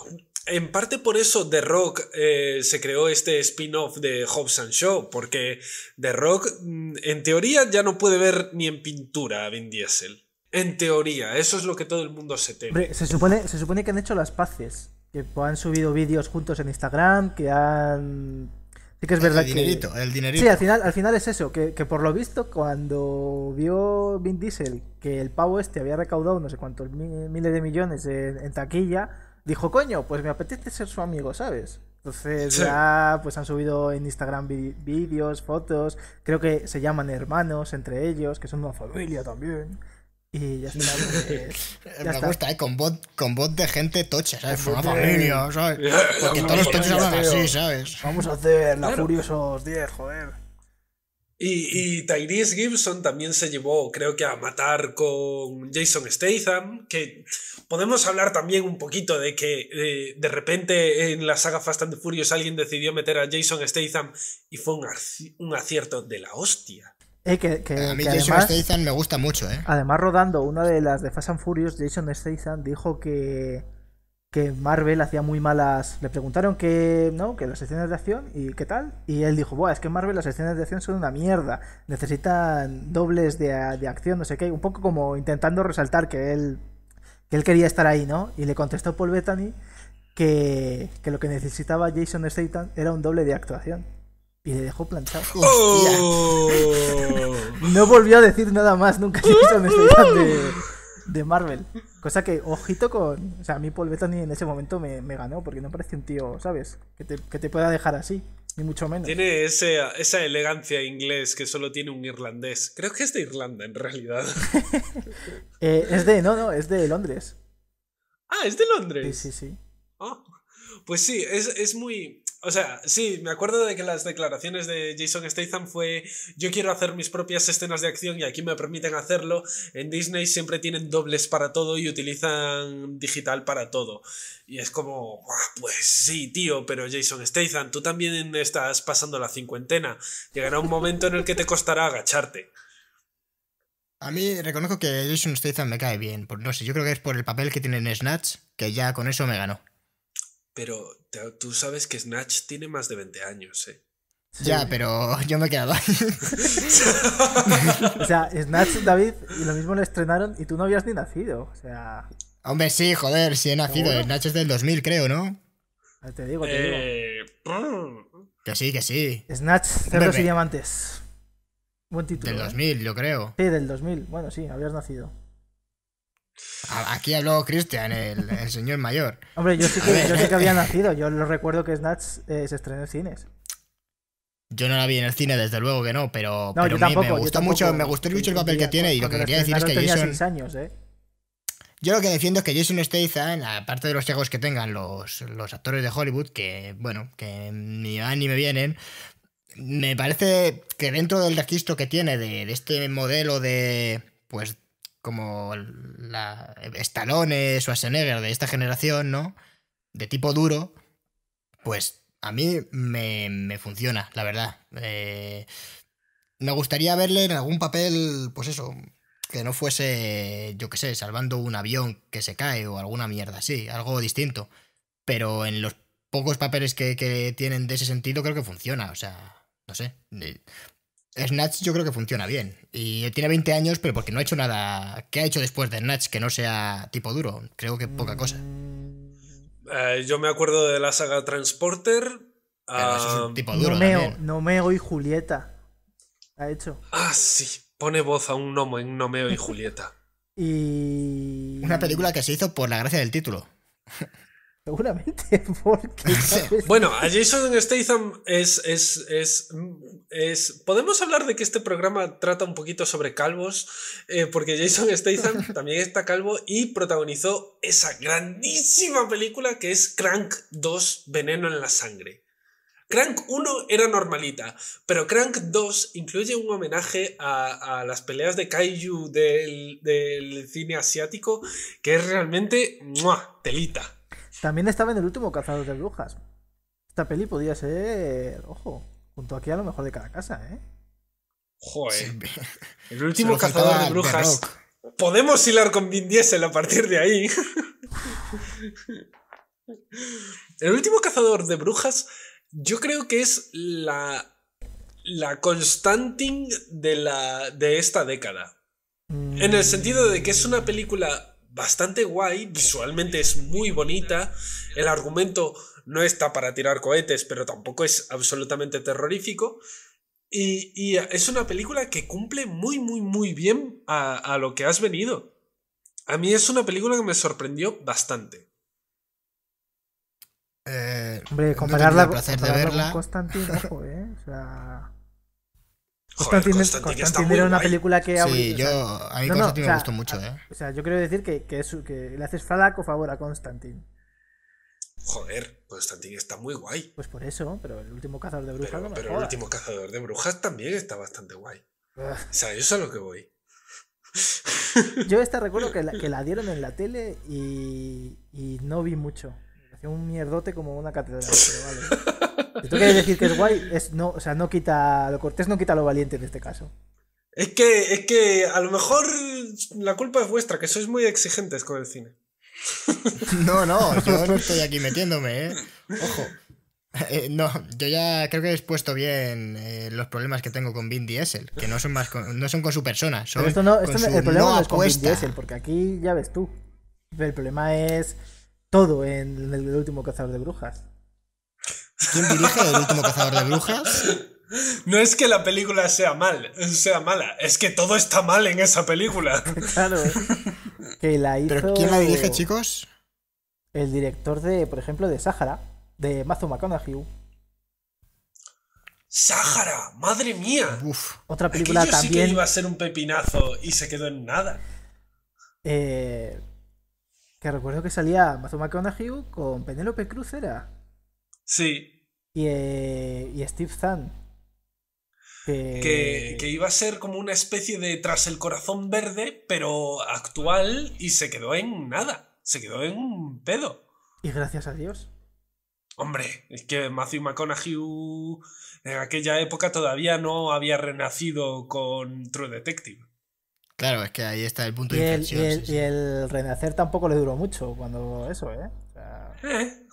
en parte por eso The Rock eh, se creó este spin-off de Hobbs and Show, porque The Rock mm, en teoría ya no puede ver ni en pintura a Vin Diesel. En teoría, eso es lo que todo el mundo se teme. se, supone, que han hecho las paces, que han subido vídeos juntos en Instagram, que han... Sí que es verdad el dinerito, Sí, al final, es eso, que, por lo visto cuando vio Vin Diesel que el pavo este había recaudado no sé cuántos miles de millones en taquilla dijo, coño, pues me apetece ser su amigo, ¿sabes? Entonces ya pues han subido en Instagram vídeos, fotos, creo que se llaman hermanos entre ellos, que son una familia también. Y ya está. Pues, me gusta, ¿eh? Con voz, con voz de gente tocha, ¿sabes? Una familia, ¿sabes? Porque todos los tochos hablan así, ¿sabes? Vamos a hacer la Curiosos Furiosos 10, joder. Y, Tyrese Gibson también se llevó, creo que, a matar con Jason Statham, que podemos hablar también un poquito de que eh, de repente en la saga Fast and Furious alguien decidió meter a Jason Statham y fue un, acierto de la hostia. Eh, a mí Jason Statham me gusta mucho, ¿eh? Además, rodando una de las de Fast and Furious, Jason Statham dijo que que Marvel hacía muy malas. Le preguntaron que no, que las escenas de acción y qué tal. Y él dijo, Buah, es que Marvel las escenas de acción son una mierda. Necesitan dobles de, acción, no sé qué. Un poco como intentando resaltar que él, que él quería estar ahí, ¿no? Y le contestó Paul Bettany que, que lo que necesitaba Jason Statham era un doble de actuación. Y le dejó planchado. ¡Oh! no volvió a decir nada más nunca Jason Statham de de Marvel. Cosa que, ojito con. O sea, a mí Paul Bettany en ese momento me, ganó, porque no parece un tío, ¿sabes? Que te, pueda dejar así, ni mucho menos. Tiene esa elegancia inglés que solo tiene un irlandés. Creo que es de Irlanda, en realidad. Eh, es de. No, no, es de Londres. Ah, es de Londres. Sí, sí, sí. Ah, pues sí, es, es muy. O sea, sí, me acuerdo de que las declaraciones de Jason Statham fue yo quiero hacer mis propias escenas de acción y aquí me permiten hacerlo. En Disney siempre tienen dobles para todo y utilizan digital para todo. Y es como, pues sí, tío, pero Jason Statham, tú también estás pasando la cincuentena. Llegará un momento en el que te costará agacharte. A mí reconozco que Jason Statham me cae bien. No sé, yo creo que es por el papel que tiene en Snatch, que ya con eso me ganó. Pero tú sabes que Snatch tiene más de 20 años, ¿eh? Ya, pero yo me quedaba. quedado o sea, Snatch, David, y lo mismo le estrenaron y tú no habías ni nacido. O sea. Hombre, sí, joder, sí he nacido. Snatch es del 2000, creo, ¿no? Ah, te digo, te digo. Eh, que sí, que sí. Snatch, Cerdos y Diamantes. Buen título. Del 2000, ¿eh? yo creo. Sí, del 2000. Bueno, sí, habías nacido. Aquí habló Cristian, el, señor mayor. Hombre, yo sí que, había nacido. Yo lo recuerdo que Snatch eh, se estrenó en cines. Yo no la vi en el cine, desde luego que no, pero, pero me, tampoco, me, gustó mucho, me gustó mucho el papel que tiene y lo que quería decir es que Jason... ¿eh? Yo lo que defiendo es que Jason Statham, aparte de los ciegos que tengan los, los actores de Hollywood, que bueno, que ni van ni me vienen, me parece que dentro del registro que tiene de, este modelo de pues como la, o Schwarzenegger de esta generación, ¿no? De tipo duro, pues a mí me, funciona, la verdad. Eh, me gustaría verle en algún papel, pues eso, que no fuese, yo qué sé, salvando un avión que se cae o alguna mierda así, algo distinto. Pero en los pocos papeles que, que tienen de ese sentido creo que funciona, o sea, no sé. Eh, Snatch yo creo que funciona bien. Y tiene 20 años, pero porque no ha hecho nada. ¿Qué ha hecho después de Snatch que no sea tipo duro? Creo que poca cosa. Eh, yo me acuerdo de la saga Transporter. Ah, tipo duro. Nomeo, Nomeo, y Julieta. Ha hecho. Ah, sí. Pone voz a un gnomo en Nomeo y Julieta. y. Una película que se hizo por la gracia del título. Seguramente porque. bueno, a Jason Statham es, es, Podemos hablar de que este programa trata un poquito sobre calvos, eh, porque Jason Statham también está calvo y protagonizó esa grandísima película que es Crank 2: Veneno en la sangre. Crank 1 era normalita, pero Crank 2 incluye un homenaje a, las peleas de kaiju del, del, cine asiático que es realmente ¡mua! telita. También estaba en el último Cazador de Brujas. Esta peli podía ser. Ojo, junto aquí a lo mejor de cada casa, ¿eh? Joder. El último Cazador de Brujas. Podemos hilar con Vin Diesel a partir de ahí. el último Cazador de Brujas, yo creo que es la. La constanting de, la, de esta década. En el sentido de que es una película bastante guay, visualmente es muy bonita, el argumento no está para tirar cohetes, pero tampoco es absolutamente terrorífico. Y, es una película que cumple muy, muy, muy bien a, lo que has venido. A mí es una película que me sorprendió bastante. Eh, Hombre, compararla, eh, O sea... Constantine, era una película que... Sí, yo, a mí me gustó mucho, ¿eh? O sea, yo quiero decir que, que, le haces falaco favor a Constantine. Joder, Constantine está muy guay. Pues por eso, pero el último cazador de brujas... Pero, no pero el último cazador de brujas también está bastante guay. O sea, yo sé a lo que voy. Yo esta recuerdo que la, que la dieron en la tele y, no vi mucho. hacía un mierdote como una catedral, pero vale. tú decir que es guay, es no, o sea, no quita lo cortés, no quita lo valiente en este caso. Es que, es que a lo mejor la culpa es vuestra, que sois muy exigentes con el cine. No, no, yo no estoy aquí metiéndome, ¿eh? Ojo. Eh, no, yo ya creo que he expuesto bien eh, los problemas que tengo con Vin Diesel, que no son más con, no son con su persona, son el problema no, es con Vin Diesel, porque aquí ya ves tú. El problema es todo en el último cazador de brujas. ¿Quién dirige El último cazador de brujas? No es que la película sea mal, sea mala, es que todo está mal en esa película. Claro. Que la quién la dirige, chicos? El director de, por ejemplo, de Sahara, de Matthew McConaughey. ¡Sahara! ¡Madre mía! Otra película también. Sí que iba a ser un pepinazo y se quedó en nada. Eh, que recuerdo que salía Matthew McConaughey con Penélope Cruz, era. Sí. Eh, y, Steve Zahn. Que... iba a ser como una especie de tras el corazón verde, pero actual, y se quedó en nada. Se quedó en un pedo. Y gracias a Dios. Hombre, es que Matthew McConaughey uh, en aquella época todavía no había renacido con True Detective. Claro, es que ahí está el punto de inflexión. y, el, renacer tampoco le duró mucho cuando eso, ¿eh? ¿Eh?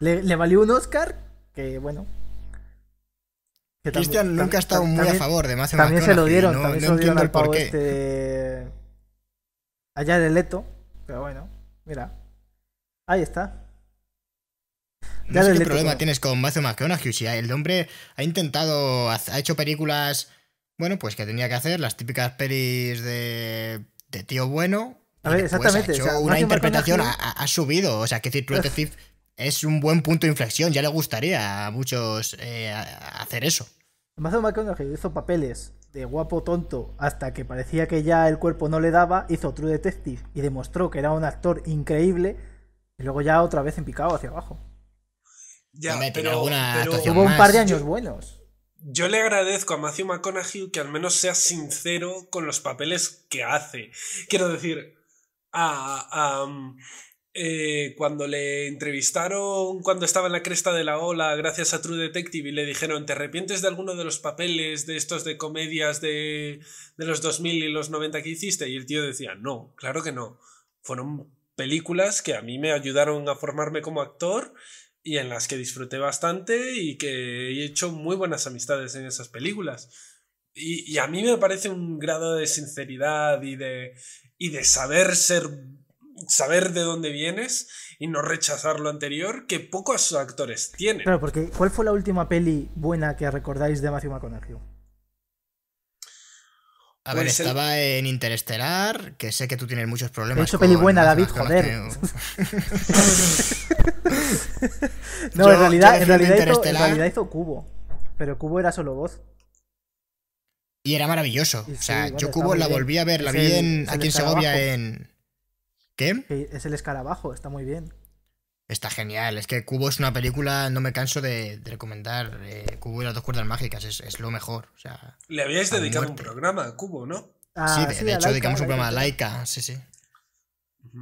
Le, valió un Oscar, que bueno. Cristian Christian nunca ha estado muy a favor de más También se lo dieron, también se lo dieron al este Allá de Leto, pero bueno, mira. Ahí está. No qué problema tienes con Matthew McConaughey. Hughes? el hombre ha intentado, ha hecho películas, bueno, pues que tenía que hacer, las típicas pelis de, de tío bueno. exactamente. una interpretación, ha, subido. O sea, que decir, es un buen punto de inflexión. Ya le gustaría a muchos eh, hacer eso. Matthew McConaughey hizo papeles de guapo tonto hasta que parecía que ya el cuerpo no le daba, hizo True Detective y demostró que era un actor increíble. Y luego ya otra vez en picado hacia abajo. Ya, pero, hubo un par de años buenos. Yo le agradezco a Matthew McConaughey que al menos sea sincero con los papeles que hace. Quiero decir, a, eh, cuando le entrevistaron cuando estaba en la cresta de la ola gracias a True Detective y le dijeron ¿te arrepientes de alguno de los papeles de estos de comedias de, de los 2000 y los 90 que hiciste? Y el tío decía, no, claro que no. Fueron películas que a mí me ayudaron a formarme como actor y en las que disfruté bastante y que he hecho muy buenas amistades en esas películas. Y, y a mí me parece un grado de sinceridad y de, y de saber ser saber de dónde vienes y no rechazar lo anterior, que pocos actores tienen. Claro, porque ¿cuál fue la última peli buena que recordáis de Matthew McConaughey? A ver, pues estaba en Interestelar, que sé que tú tienes muchos problemas. He hecho peli buena, David, joder. no, en realidad, en realidad, hizo, Cubo. Pero Cubo era solo voz. Y era maravilloso. o sea, yo Cubo la volví a ver, la vi en, aquí en Segovia en es el escarabajo, está muy bien. Está genial, es que Cubo es una película, no me canso de, recomendar. Eh, Cubo y las dos cuerdas mágicas es, lo mejor. O sea, Le habíais dedicado un programa a Cubo, ¿no? Ah, sí, de, hecho dedicamos un programa a Laika, sí, sí.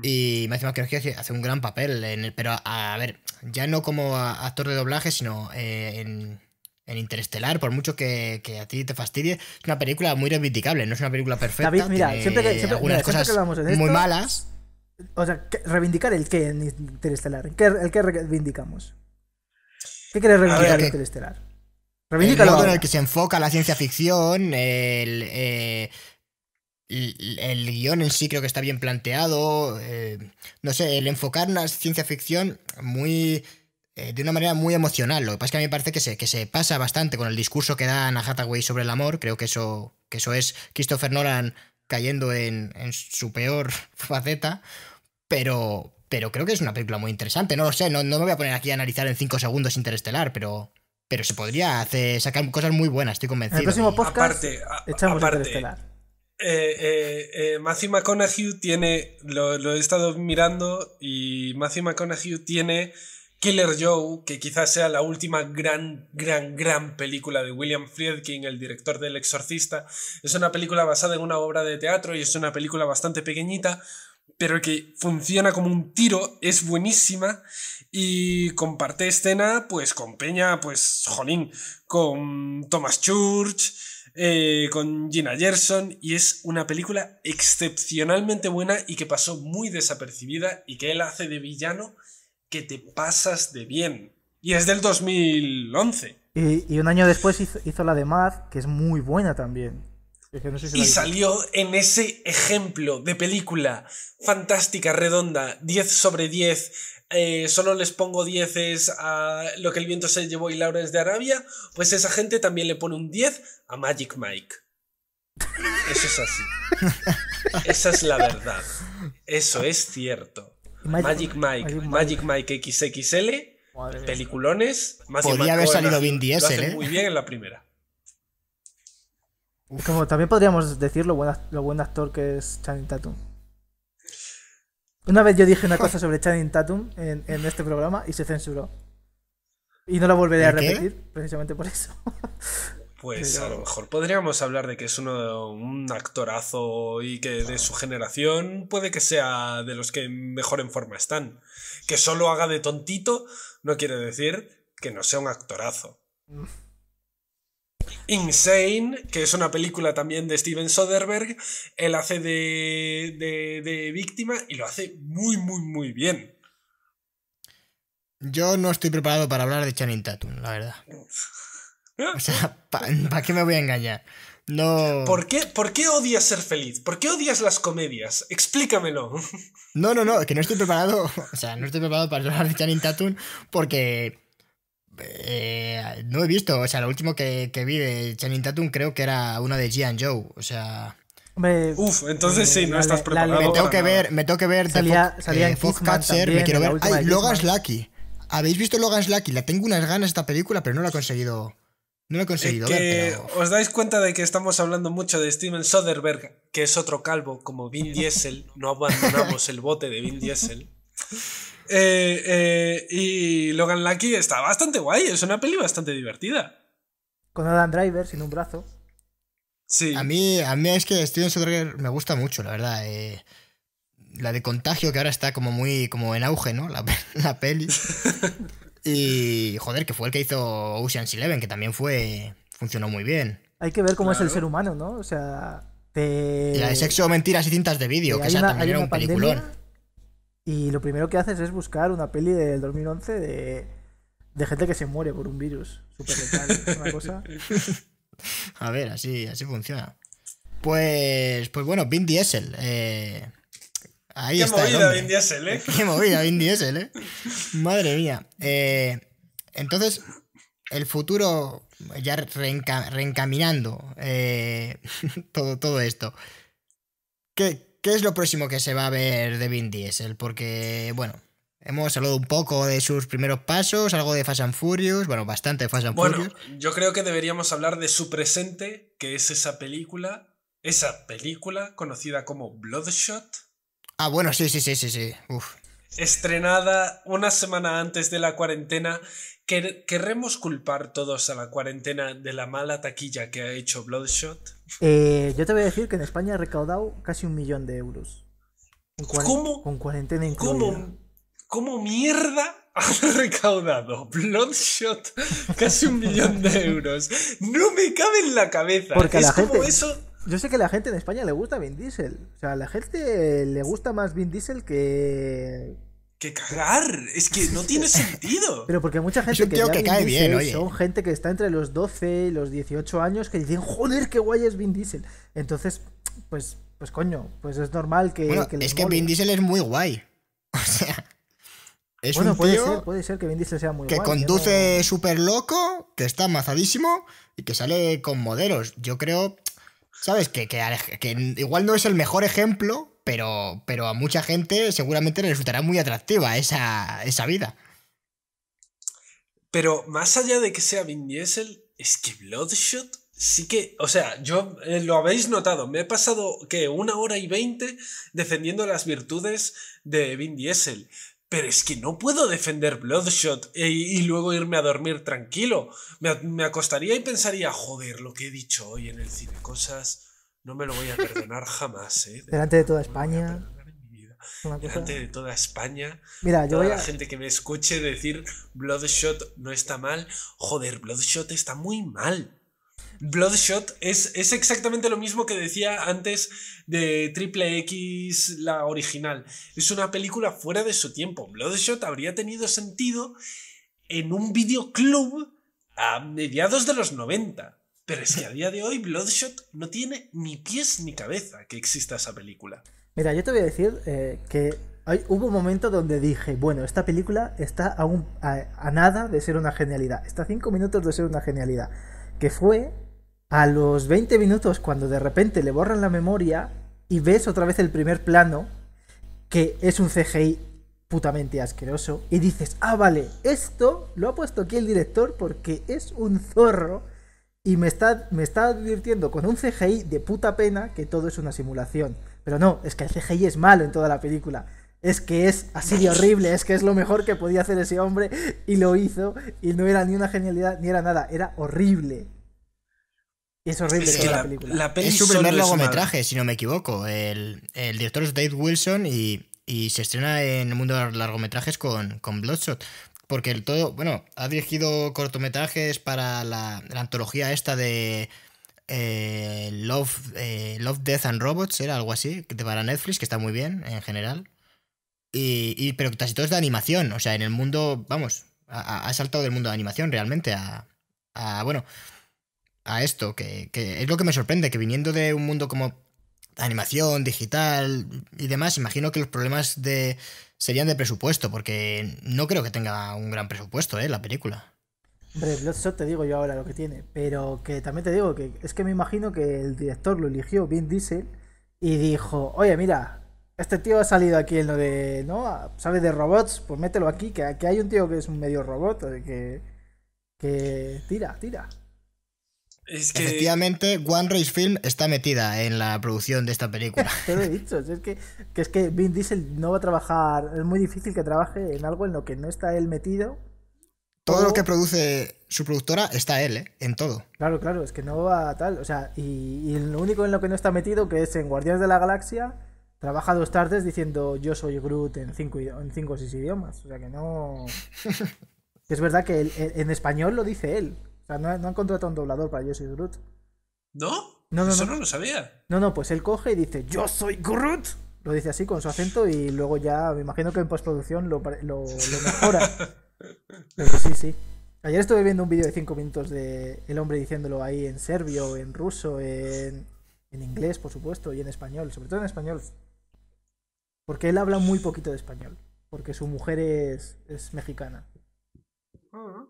Y me hace que hace un gran papel, en el, pero a, ver, ya no como actor de doblaje, sino eh, en, en Interestelar, por mucho que, a ti te fastidie, es una película muy reivindicable, no es una película perfecta. David, mira, siempre que, siempre, cosas muy malas. O sea, reivindicar el qué en Interestelar. ¿El qué, reivindicamos? ¿Qué quieres reivindicar en Interestelar? Reivindica el en el que se enfoca la ciencia ficción, eh, el, guión en sí creo que está bien planteado. Eh, no sé, el enfocar una ciencia ficción muy eh, de una manera muy emocional. Lo que pasa es que a mí me parece que se, que se pasa bastante con el discurso que da Anna Hathaway sobre el amor. Creo que eso, que eso es Christopher Nolan cayendo en, su peor faceta, pero, pero creo que es una película muy interesante. No lo sé, no, me voy a poner aquí a analizar en 5 segundos Interestelar, pero, pero se podría hacer, sacar cosas muy buenas, estoy convencido. En el próximo podcast aparte, echamos Interestelar. Máxima eh, eh, eh tiene, lo, lo, he estado mirando, y Máxima McConaughey tiene Killer Joe, que quizás sea la última gran, gran, gran película de William Friedkin, el director del Exorcista, es una película basada en una obra de teatro y es una película bastante pequeñita, pero que funciona como un tiro, es buenísima y comparte escena pues con Peña, pues jolín, con Thomas Church, eh, con Gina Gerson y es una película excepcionalmente buena y que pasó muy desapercibida y que él hace de villano que te pasas de bien. Y es del 2011. Y, un año después hizo, la de Mad, que es muy buena también. y salió en ese ejemplo de película fantástica, redonda, 10 sobre 10. Eh, solo les pongo 10 a Lo que el viento se llevó y Laura es de Arabia. Pues esa gente también le pone un 10 a Magic Mike. Eso es así. Esa es la verdad. Eso es cierto. Magic, Mike, Magic Mike, XXL, peliculones. Más Podría haber salido Vin Diesel, ¿eh? Muy bien en la primera. Como también podríamos decir lo buen, buen actor que es Channing Tatum. Una vez yo dije una cosa sobre Channing Tatum en, este programa y se censuró. Y no la volveré a repetir, precisamente por eso. Pues a lo mejor podríamos hablar de que es uno, un actorazo y que de su generación puede que sea de los que mejor en forma están. Que solo haga de tontito no quiere decir que no sea un actorazo. Insane, que es una película también de Steven Soderbergh, él hace de, de, de víctima y lo hace muy, muy, muy bien. Yo no estoy preparado para hablar de Channing Tatum, la verdad. O sea, ¿para qué me voy a engañar? No. ¿Por qué, ¿Por qué odias ser feliz? ¿Por qué odias las comedias? Explícamelo. No, no, no, que no estoy preparado. O sea, no estoy preparado para hablar de Channing Tatum porque. Eh, no he visto. O sea, lo último que, que vi de Channing Tatum creo que era una de Gian Joe. O sea. Uf, entonces sí, no estás preparado. me, tengo que ver, me tengo que ver salía, eh, en me quiero ver. Logan's Lucky. ¿Habéis visto Logan's Lucky? La tengo unas ganas esta película, pero no la he conseguido. No he conseguido eh, Os dais cuenta de que estamos hablando mucho de Steven Soderbergh, que es otro calvo, como Vin Diesel. No abandonamos el bote de Vin Diesel. Eh, eh, y Logan Lucky está bastante guay, es una peli bastante divertida. Con Adam Driver sin un brazo. Sí. A mí, a mí es que Steven Soderbergh me gusta mucho, la verdad. la de Contagio, que ahora está como muy como en auge, ¿no? La, la peli. Y, joder, que fue el que hizo Ocean's Eleven, que también fue. funcionó muy bien. Hay que ver cómo es el ser humano, ¿no? O sea. Te... Y la sexo, mentiras y cintas de vídeo, que también era un peliculón. Y lo primero que haces es buscar una peli del 2011 de, de gente que se muere por un virus. Súper letal, una cosa. A ver, así, así funciona. Pues, pues bueno, Vin Diesel. Eh, Ahí ¿eh? Qué Movida Vin Diesel, ¿eh? Qué movida Vin Diesel, ¿eh? Madre mía. Eh, entonces, el futuro, ya reencaminando eh, todo, todo esto. ¿Qué, es lo próximo que se va a ver de Vin Diesel? Porque, bueno, Hemos hablado un poco de sus primeros pasos, algo de Fast and Furious, bueno, bastante de Fast and bueno, Yo creo que deberíamos hablar de su presente, que es esa película, esa película conocida como Bloodshot, Ah, bueno, sí, sí, sí, sí, sí. Estrenada una semana antes de la cuarentena, ¿querremos culpar todos a la cuarentena de la mala taquilla que ha hecho Bloodshot? Eh, yo te voy a decir que en España ha recaudado casi un millón de euros. ¿Cómo? Con cuarentena incluida. ¿Cómo, ¿Cómo mierda ha recaudado Bloodshot casi un millón de euros? No me cabe en la cabeza. Porque es como eso yo sé que a la gente en España le gusta Vin Diesel. O sea, a la gente le gusta más Vin Diesel que. ¡Que cagar! Es que no tiene sentido. Pero porque mucha gente. Yo que, cae bien, Son gente que está entre los 12 y los 18 años que dicen, joder, qué guay es Vin Diesel. Entonces, pues, pues coño, pues es normal que. es que Vin Diesel es muy guay. O sea. Es bueno, puede ser, puede ser que Vin Diesel sea muy que conduce súper loco, que está mazadísimo y que sale con modelos. Yo creo ¿Sabes? Que, igual no es el mejor ejemplo, pero, pero a mucha gente seguramente le resultará muy atractiva esa, vida. Pero más allá de que sea Vin Diesel, es que Bloodshot sí que, o sea, yo eh, lo habéis notado, me he pasado que una hora y veinte defendiendo las virtudes de Vin Diesel, pero es que no puedo defender Bloodshot y luego irme a dormir tranquilo. Me, acostaría y pensaría, joder, lo que he dicho hoy en el cine, cosas no me lo voy a perdonar jamás. ¿eh? Delante de toda España. Delante de toda España. Mira, yo la gente que me escuche decir Bloodshot no está mal. Joder, Bloodshot está muy mal. Bloodshot es, exactamente lo mismo que decía antes de Triple X, la original. Es una película fuera de su tiempo. Bloodshot habría tenido sentido en un videoclub a mediados de los 90. Pero es que a día de hoy Bloodshot no tiene ni pies ni cabeza que exista esa película. Mira, yo te voy a decir eh, que hay, hubo un momento donde dije, bueno, esta película está a, a, nada de ser una genialidad. Está a cinco minutos de ser una genialidad. Que fue a los 20 minutos, cuando de repente le borran la memoria y ves otra vez el primer plano, que es un CGI putamente asqueroso, y dices, ah, vale, esto lo ha puesto aquí el director porque es un zorro y me está, me está advirtiendo con un CGI de puta pena que todo es una simulación. Pero no, es que el CGI es malo en toda la película. Es que es así de horrible, es que es lo mejor que podía hacer ese hombre y lo hizo y no era ni una genialidad ni era nada, era horrible es horrible la, película. es su primer largometraje, si no me equivoco. El, director es Dave Wilson y, se estrena en el mundo de largometrajes con, Bloodshot. Porque el todo, bueno, ha dirigido cortometrajes para la, antología esta de eh, Love, eh, Love, Death and Robots, era algo así, para Netflix, que está muy bien en general. Y, pero casi todo es de animación, o sea, en el mundo, vamos, ha, ha saltado del mundo de animación realmente a, a bueno, a esto, que, es lo que me sorprende, que viniendo de un mundo como animación, digital y demás, imagino que los problemas de serían de presupuesto, porque no creo que tenga un gran presupuesto, ¿eh? La película. Hombre, Bloodshot te digo yo ahora lo que tiene, pero que también te digo que es que me imagino que el director lo eligió Vin Diesel y dijo, oye, mira, este tío ha salido aquí en lo de, ¿no? ¿Sabes de robots? Pues mételo aquí, que, aquí hay un tío que es un medio robot, eh, que, que tira, tira. Efectivamente, One Race Film está metida en la producción de esta película. Te lo he dicho, es que, es que Vin Diesel no va a trabajar, es muy difícil que trabaje en algo en lo que no está él metido. Todo lo que produce su productora está él, ¿eh? en todo. Claro, claro, es que no va a tal, o sea, y, lo único en lo que no está metido, que es en Guardianes de la Galaxia, trabaja dos tardes diciendo yo soy Groot en cinco, en cinco o seis idiomas, o sea que no... es verdad que en español lo dice él, o sea, no, han contratado un doblador para Yo soy Groot. ¿No? Eso no. lo sabía. No, no, pues él coge y dice, yo soy Groot. Lo dice así con su acento y luego ya me imagino que en postproducción lo, lo, mejora. sí, sí. Ayer estuve viendo un vídeo de 5 minutos de el hombre diciéndolo ahí en serbio, en ruso, en, inglés, por supuesto, y en español, sobre todo en español. Porque él habla muy poquito de español, porque su mujer es, es mexicana. Ah.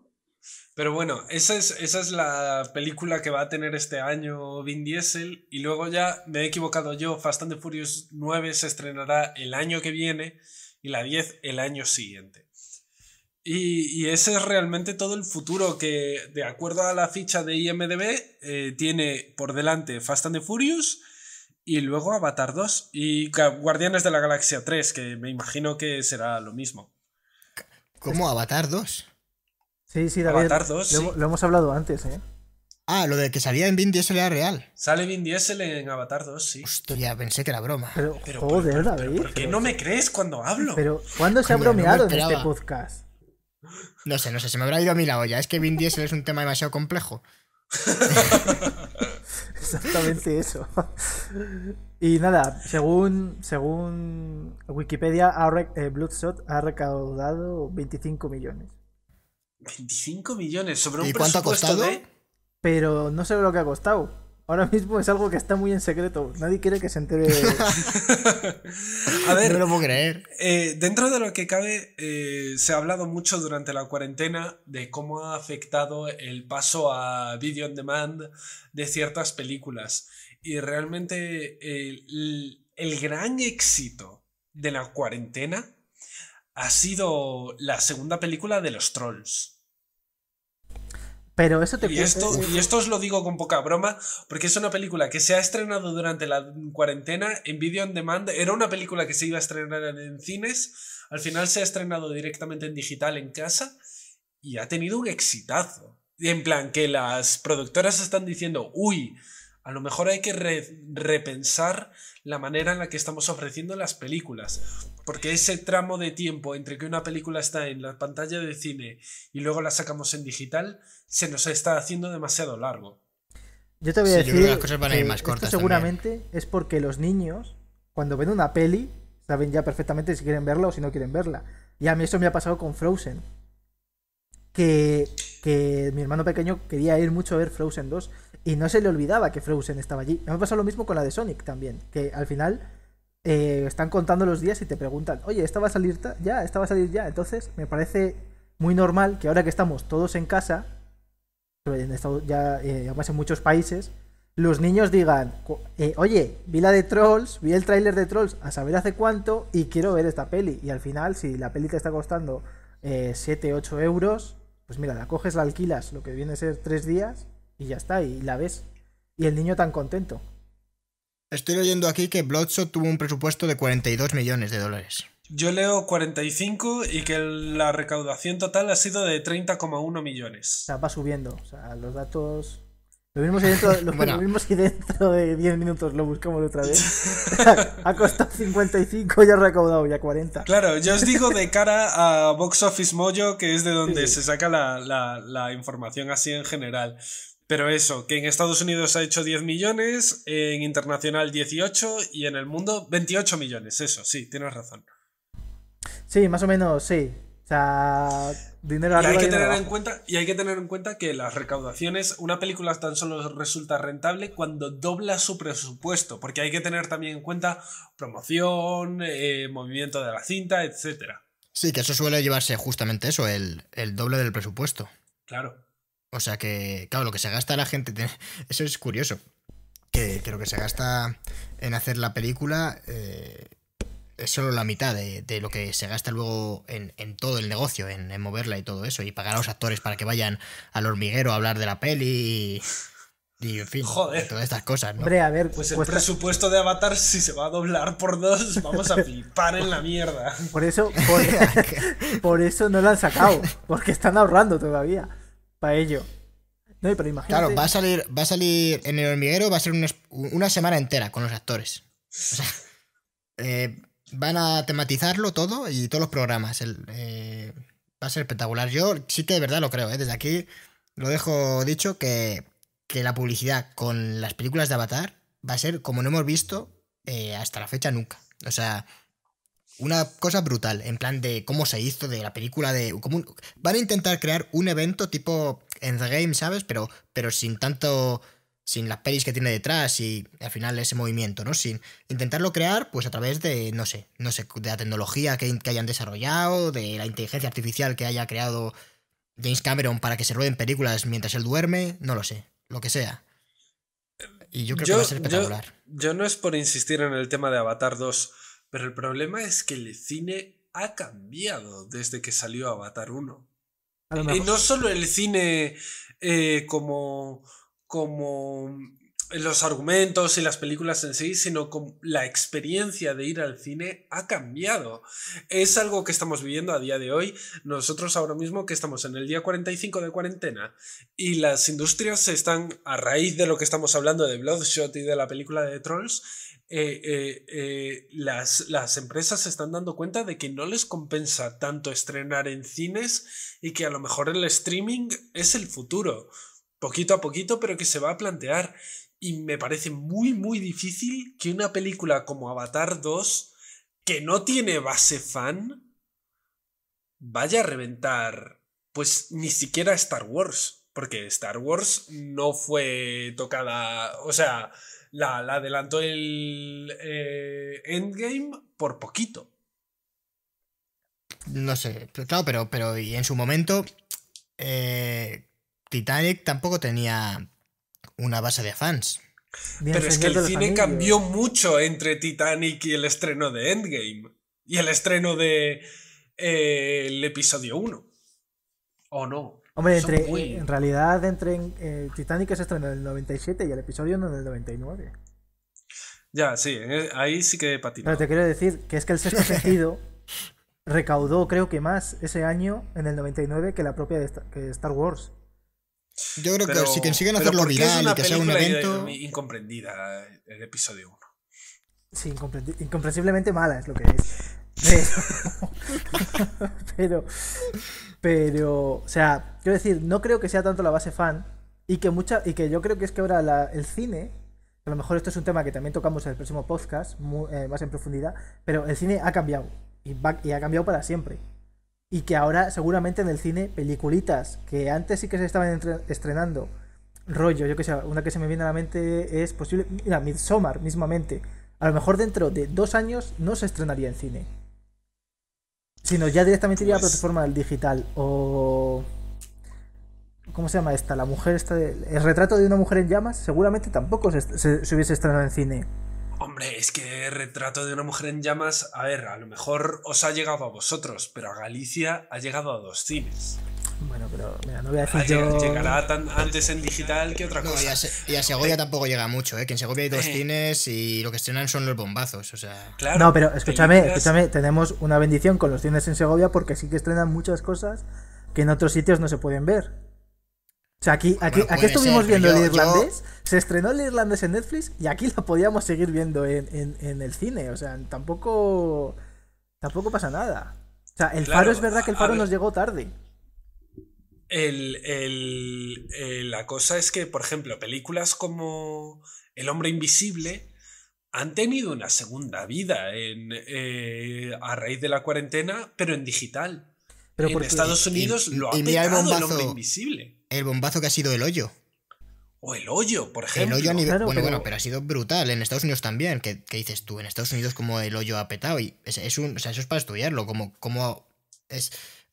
Pero bueno, esa es, la película que va a tener este año Vin Diesel. Y luego ya me he equivocado yo, Fast and the Furious 9 se estrenará el año que viene y la 10 el año siguiente. Y, ese es realmente todo el futuro que, de acuerdo a la ficha de IMDB, eh, tiene por delante Fast and the Furious y luego Avatar 2 y Guardianes de la Galaxia 3, que me imagino que será lo mismo. ¿Cómo Avatar 2? Sí, sí, David. Avatar 2, lo, hemos hablado antes, ¿eh? Ah, lo de que salía en Vin Diesel era real. Sale Vin Diesel en Avatar 2, sí. Hostia, pensé que era broma. Pero, joder, David. ¿Por qué no me crees cuando hablo? Pero, ¿cuándo se ha bromeado en este podcast? No sé, no sé, se me habrá ido a mí la olla. Es que Vin Diesel es un tema demasiado complejo. Exactamente eso. Y nada, según, según Wikipedia, eh, Bloodshot ha recaudado 25 millones. 25 millones sobre un presupuesto costado? Pero no sé lo que ha costado. Ahora mismo es algo que está muy en secreto. Nadie quiere que se entere. a ver, no lo puedo creer. Eh, dentro de lo que cabe, eh, se ha hablado mucho durante la cuarentena de cómo ha afectado el paso a video on demand de ciertas películas. Y realmente el gran éxito de la cuarentena ha sido la segunda película de los trolls. Pero eso te y esto, ¿eh? y esto os lo digo con poca broma, porque es una película que se ha estrenado durante la cuarentena en video on demand. Era una película que se iba a estrenar en cines. Al final se ha estrenado directamente en digital en casa y ha tenido un exitazo. En plan, que las productoras están diciendo, uy, a lo mejor hay que repensar la manera en la que estamos ofreciendo las películas, porque ese tramo de tiempo entre que una película está en la pantalla de cine y luego la sacamos en digital se nos está haciendo demasiado largo. Yo te voy a decir que seguramente es porque los niños cuando ven una peli saben ya perfectamente si quieren verla o si no quieren verla. Y a mí eso me ha pasado con Frozen, que que mi hermano pequeño quería ir mucho a ver Frozen 2 y no se le olvidaba que Frozen estaba allí. Me ha pasado lo mismo con la de Sonic también, que al final eh, están contando los días y te preguntan, oye, esta va a salir ya, esta va a salir ya. Entonces me parece muy normal que ahora que estamos todos en casa, en ya eh, además en muchos países, los niños digan, eh, oye, vi la de Trolls, vi el tráiler de Trolls, a saber hace cuánto, y quiero ver esta peli. Y al final, si la peli te está costando 7, 8 euros, pues mira, la coges, la alquilas, lo que viene a ser tres días, y ya está, y la ves. Y el niño tan contento. Estoy leyendo aquí que Bloodshot tuvo un presupuesto de 42 millones de dólares. Yo leo 45 y que la recaudación total ha sido de 30,1 millones. O sea, va subiendo. O sea, los datos lo vimos dentro, de 10 minutos lo buscamos otra vez. ha costado 55 y ha recaudado ya 40. Claro, yo os digo de cara a Box Office Mojo, que es de donde se saca la, información así en general. Pero eso, que en Estados Unidos ha hecho 10 millones, en internacional 18 y en el mundo 28 millones. Eso, sí, tienes razón. Sí, más o menos, sí. O sea, dinero a y hay que tener en cuenta Y hay que tener en cuenta que las recaudaciones, una película tan solo resulta rentable cuando dobla su presupuesto, porque hay que tener también en cuenta promoción, eh, movimiento de la cinta, etc. Sí, que eso suele llevarse justamente eso, el, doble del presupuesto. Claro. O sea que, claro, lo que se gasta la gente, eso es curioso. Que, lo que se gasta en hacer la película eh, es solo la mitad de, lo que se gasta luego en, todo el negocio, en, moverla y todo eso, y pagar a los actores para que vayan al hormiguero a hablar de la peli y, y en fin, todas estas cosas, ¿no? Hombre, a ver, pues el presupuesto de Avatar si se va a doblar por dos, vamos a flipar en la mierda. Por eso, por, eso no lo han sacado, porque están ahorrando todavía para ello. No, pero imagínate. Claro, va a salir, va a salir en el hormiguero, va a ser una semana entera con los actores. O sea, eh, van a tematizarlo todo y todos los programas. Eh, va a ser espectacular. Yo sí que de verdad lo creo, ¿eh? desde aquí lo dejo dicho que, la publicidad con las películas de Avatar va a ser como no hemos visto eh, hasta la fecha nunca. O sea, una cosa brutal, en plan de cómo se hizo, de la película, de van a intentar crear un evento tipo Endgame, ¿sabes? Pero, pero sin tanto sin las pelis que tiene detrás y al final ese movimiento, ¿no? Sin intentarlo crear, pues a través de, no sé, no sé, de la tecnología que, hayan desarrollado, de la inteligencia artificial que haya creado James Cameron para que se rueden películas mientras él duerme, no lo sé, lo que sea. Y yo creo que va a ser espectacular. Yo, no es por insistir en el tema de Avatar 2, pero el problema es que el cine ha cambiado desde que salió Avatar 1. Y no solo el cine eh, como como los argumentos y las películas en sí, sino como la experiencia de ir al cine ha cambiado. Es algo que estamos viviendo a día de hoy. Nosotros ahora mismo que estamos en el día 45 de cuarentena y las industrias están, a raíz de lo que estamos hablando de Bloodshot y de la película de Trolls, eh, eh, eh, las, las empresas se están dando cuenta de que no les compensa tanto estrenar en cines y que a lo mejor el streaming es el futuro poquito a poquito, pero que se va a plantear. Y me parece muy, muy difícil que una película como Avatar 2, que no tiene base fan, vaya a reventar, pues ni siquiera Star Wars, porque Star Wars no fue tocada, o sea, la, adelantó el eh, Endgame por poquito. No sé, claro, pero, pero y en su momento, eh, Titanic tampoco tenía una base de fans. Pero es que el cine cambió mucho entre Titanic y el estreno de Endgame. Y el estreno de eh, el episodio 1. ¿O no? Hombre, entre, en realidad entre eh, Titanic es estrenó en el 97 y el episodio 1 en el 99. Ya, sí, ahí sí que patinó. Pero te quiero decir que es que el sexto sentido recaudó creo que más ese año en el 99 que la propia de Star Wars. Yo creo que si consiguen hacerlo viral y que sea un evento. Incomprendida el episodio 1. Sí, incomprensiblemente mala es lo que es. Pero, pero, o sea, quiero decir, no creo que sea tanto la base fan y que mucha, y que yo creo que es que ahora el cine, a lo mejor esto es un tema que también tocamos en el próximo podcast, eh, más en profundidad, pero el cine ha cambiado y ha cambiado para siempre y que ahora seguramente en el cine peliculitas que antes sí que se estaban estrenando rollo yo que sé una que se me viene a la mente es posible mira Midsommar mismamente a lo mejor dentro de dos años no se estrenaría en cine sino ya directamente iría a la pues plataforma del digital o ¿Cómo se llama esta? La mujer esta El retrato de una mujer en llamas seguramente tampoco se hubiese estrenado en cine. Hombre, es que retrato de una mujer en llamas, a ver, a lo mejor os ha llegado a vosotros, pero a Galicia ha llegado a dos cines. Bueno, pero mira, no voy a decir yo... Llegará antes en digital que otra cosa. y, a Segovia eh. tampoco llega mucho, ¿eh? Que en Segovia hay dos eh. cines y lo que estrenan son los bombazos, o sea... Claro, no, pero escúchame, escúchame, tenemos una bendición con los cines en Segovia porque sí que estrenan muchas cosas que en otros sitios no se pueden ver. O sea, aquí, aquí, aquí estuvimos viendo el irlandés, se estrenó el irlandés en Netflix y aquí lo podíamos seguir viendo en, el cine. O sea, tampoco, tampoco pasa nada. O sea, el faro es verdad que el faro nos llegó tarde. Eh, la cosa es que, por ejemplo, películas como El hombre invisible han tenido una segunda vida eh, a raíz de la cuarentena, pero en digital. Pero en Estados Unidos lo ha petado el hombre invisible el bombazo que ha sido el hoyo. O el hoyo, por ejemplo. El hoyo a bueno, pero... bueno, pero ha sido brutal. En Estados Unidos también. ¿Qué, dices tú? En Estados Unidos, como el hoyo ha petado. Y es, un, o sea, eso es para estudiarlo. Como, como es.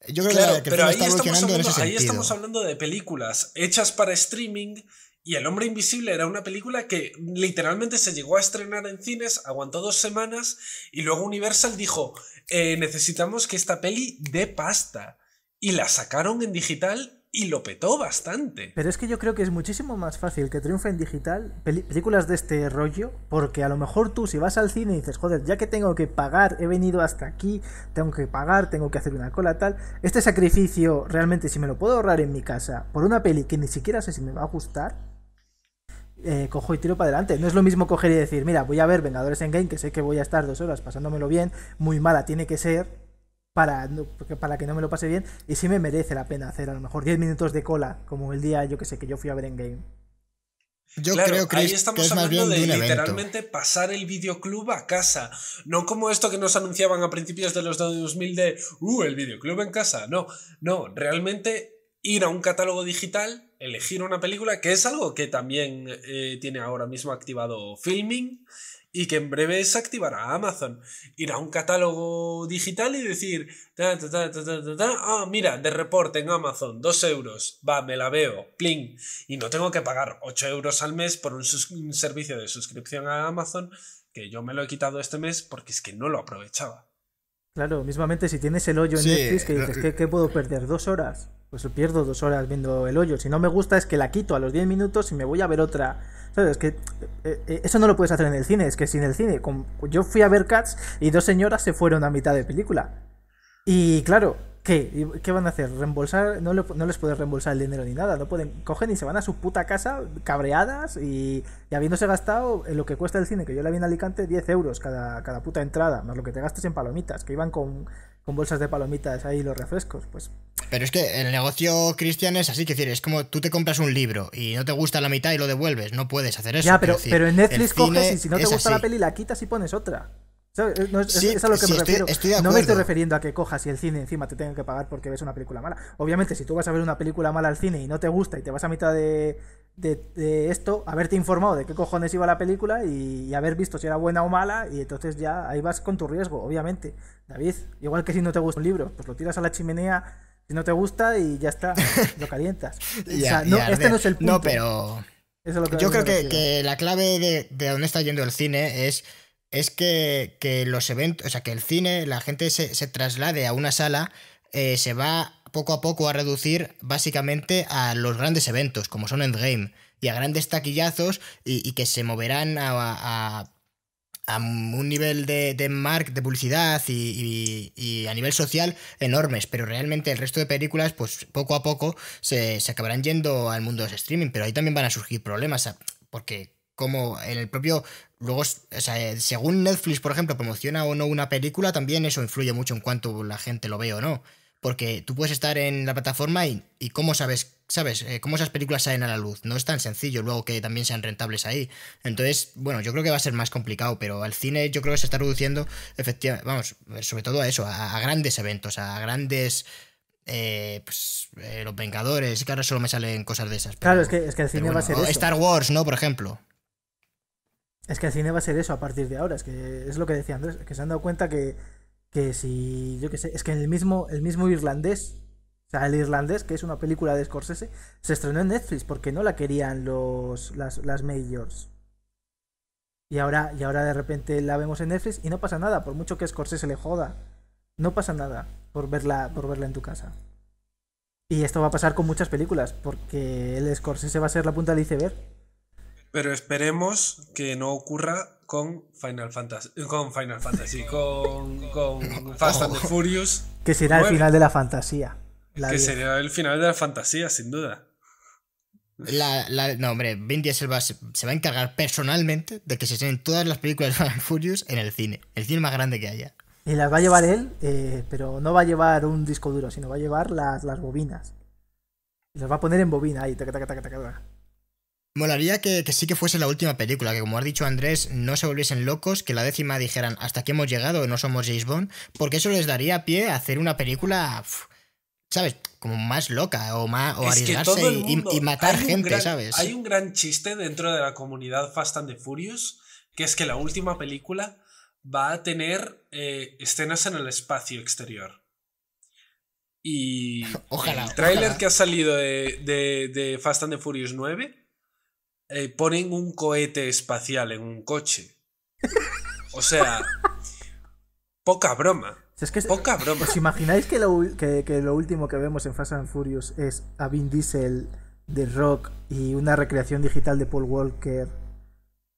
Yo creo claro, que, pero ahí, estamos hablando, ahí estamos hablando de películas hechas para streaming y El hombre invisible era una película que literalmente se llegó a estrenar en cines, aguantó dos semanas y luego Universal dijo, eh, necesitamos que esta peli dé pasta. Y la sacaron en digital y lo petó bastante. Pero es que yo creo que es muchísimo más fácil que triunfe en digital películas de este rollo, porque a lo mejor tú si vas al cine y dices, joder, ya que tengo que pagar, he venido hasta aquí, tengo que pagar, tengo que hacer una cola tal, este sacrificio realmente si me lo puedo ahorrar en mi casa por una peli que ni siquiera sé si me va a gustar, eh, cojo y tiro para adelante. No es lo mismo coger y decir, mira, voy a ver Vengadores en Game, que sé que voy a estar dos horas pasándomelo bien, muy mala tiene que ser, para, que no me lo pase bien. Y sí me merece la pena hacer a lo mejor 10 minutos de cola, como el día, yo que sé, que yo fui a ver en Game. Yo creo ahí estamos hablando de, literalmente pasar el videoclub a casa. No como esto que nos anunciaban a principios de los 2000 de, uh, el videoclub en casa. No, no, realmente ir a un catálogo digital, elegir una película, que es algo que también eh, tiene ahora mismo activado Filming y que en breve se activará Amazon. Ir a un catálogo digital y decir, ah, mira, de reporte en Amazon, 2 euros, va, me la veo, pling, y no tengo que pagar 8 euros al mes por un servicio de suscripción a Amazon que yo me lo he quitado este mes porque es que no lo aprovechaba. Claro, mismamente si tienes el hoyo en Netflix que dices, eh ¿qué, puedo perder? ¿Dos horas? Pues pierdo dos horas viendo el hoyo. Si no me gusta es que la quito a los 10 minutos y me voy a ver otra. ¿Sabes? Es que eh, eh, eso no lo puedes hacer en el cine. Es que sin el cine, yo fui a ver Cats y dos señoras se fueron a mitad de película. Y claro, ¿Qué? ¿Qué van a hacer? ¿Reembolsar? No, les puedes reembolsar el dinero ni nada. No pueden. Cogen y se van a su puta casa cabreadas y, habiéndose gastado en lo que cuesta el cine, que yo la vi en Alicante, 10 euros cada, cada puta entrada, más lo que te gastas en palomitas, que iban con, bolsas de palomitas ahí los refrescos, pues. Pero es que el negocio cristiano es así, que decir, es como tú te compras un libro y no te gusta la mitad y lo devuelves, no puedes hacer eso. Ya, pero, pero en Netflix coges y si no te gusta la peli la quitas y pones otra. Eh, no, es, a lo que me refiero. no me estoy refiriendo a que cojas y el cine encima te tenga que pagar porque ves una película mala. Obviamente, si tú vas a ver una película mala al cine y no te gusta y te vas a mitad de, esto, haberte informado de qué cojones iba la película y, haber visto si era buena o mala, y entonces ya ahí vas con tu riesgo, obviamente. David, igual que si no te gusta un libro, pues lo tiras a la chimenea si no te gusta y ya está, lo calientas. no, este no es el punto. pero. lo Yo creo que, la clave de, de dónde está yendo el cine es es que, los eventos, o sea, que el cine, la gente se, traslade a una sala, eh, se va poco a poco a reducir básicamente a los grandes eventos, como son Endgame, y a grandes taquillazos y, que se moverán a, un nivel de, de, mark, de publicidad y, a nivel social enormes, pero realmente el resto de películas, pues poco a poco se, se acabarán yendo al mundo de streaming, pero ahí también van a surgir problemas, porque como en el propio Luego, eh, según Netflix, por ejemplo, promociona o no una película, también eso influye mucho en cuanto la gente lo ve o no. Porque tú puedes estar en la plataforma y, y cómo sabes, sabes, eh, cómo esas películas salen a la luz. No es tan sencillo luego que también sean rentables ahí. Entonces, bueno, yo creo que va a ser más complicado, pero al cine yo creo que se está reduciendo, efectivamente, vamos, eh, sobre todo a eso, a, grandes eventos, a grandes... Pues, los Vengadores, claro, solo me salen cosas de esas. claro, es que, es que el cine va a ser. Star Wars, ¿no? Por ejemplo. Es que el cine va a ser eso a partir de ahora, es que es lo que decía Andrés, que se han dado cuenta que, si, yo qué sé, es que el mismo, el mismo irlandés, o sea, el irlandés, que es una película de Scorsese, se estrenó en Netflix porque no la querían los, las, las majors. Y ahora, y ahora de repente la vemos en Netflix y no pasa nada, por mucho que Scorsese le joda, no pasa nada por verla, por verla en tu casa. Y esto va a pasar con muchas películas, porque el Scorsese va a ser la punta del iceberg pero esperemos que no ocurra con Final Fantasy. Con Final Fantasy, con, con Fast and Furious. Que será el final de la fantasía. que será el final de la fantasía, sin duda. La, no, hombre, Vin Diesel va, se, va a encargar personalmente de que se estén todas las películas de Fast and Furious en el cine. El cine más grande que haya. Y las va a llevar él, eh, pero no va a llevar un disco duro, sino va a llevar las, las bobinas. las va a poner en bobina ahí, taca, taca, taca, taca. Molaría que, sí que fuese la última película, que como ha dicho Andrés, no se volviesen locos, que la décima dijeran hasta aquí hemos llegado, no somos James Bond, porque eso les daría pie a hacer una película, ¿sabes? Como más loca o, más, o arriesgarse y, matar gente, ¿sabes? Hay un gran chiste dentro de la comunidad Fast and the Furious, que es que la última película va a tener eh, escenas en el espacio exterior. Y ojalá, el tráiler que ha salido de, de, de Fast and the Furious 9 eh, ponen un cohete espacial en un coche. O sea, poca broma. poca broma. ¿Os imagináis que lo, que lo último que vemos en Fast and Furious es a Vin Diesel de Rock y una recreación digital de Paul Walker?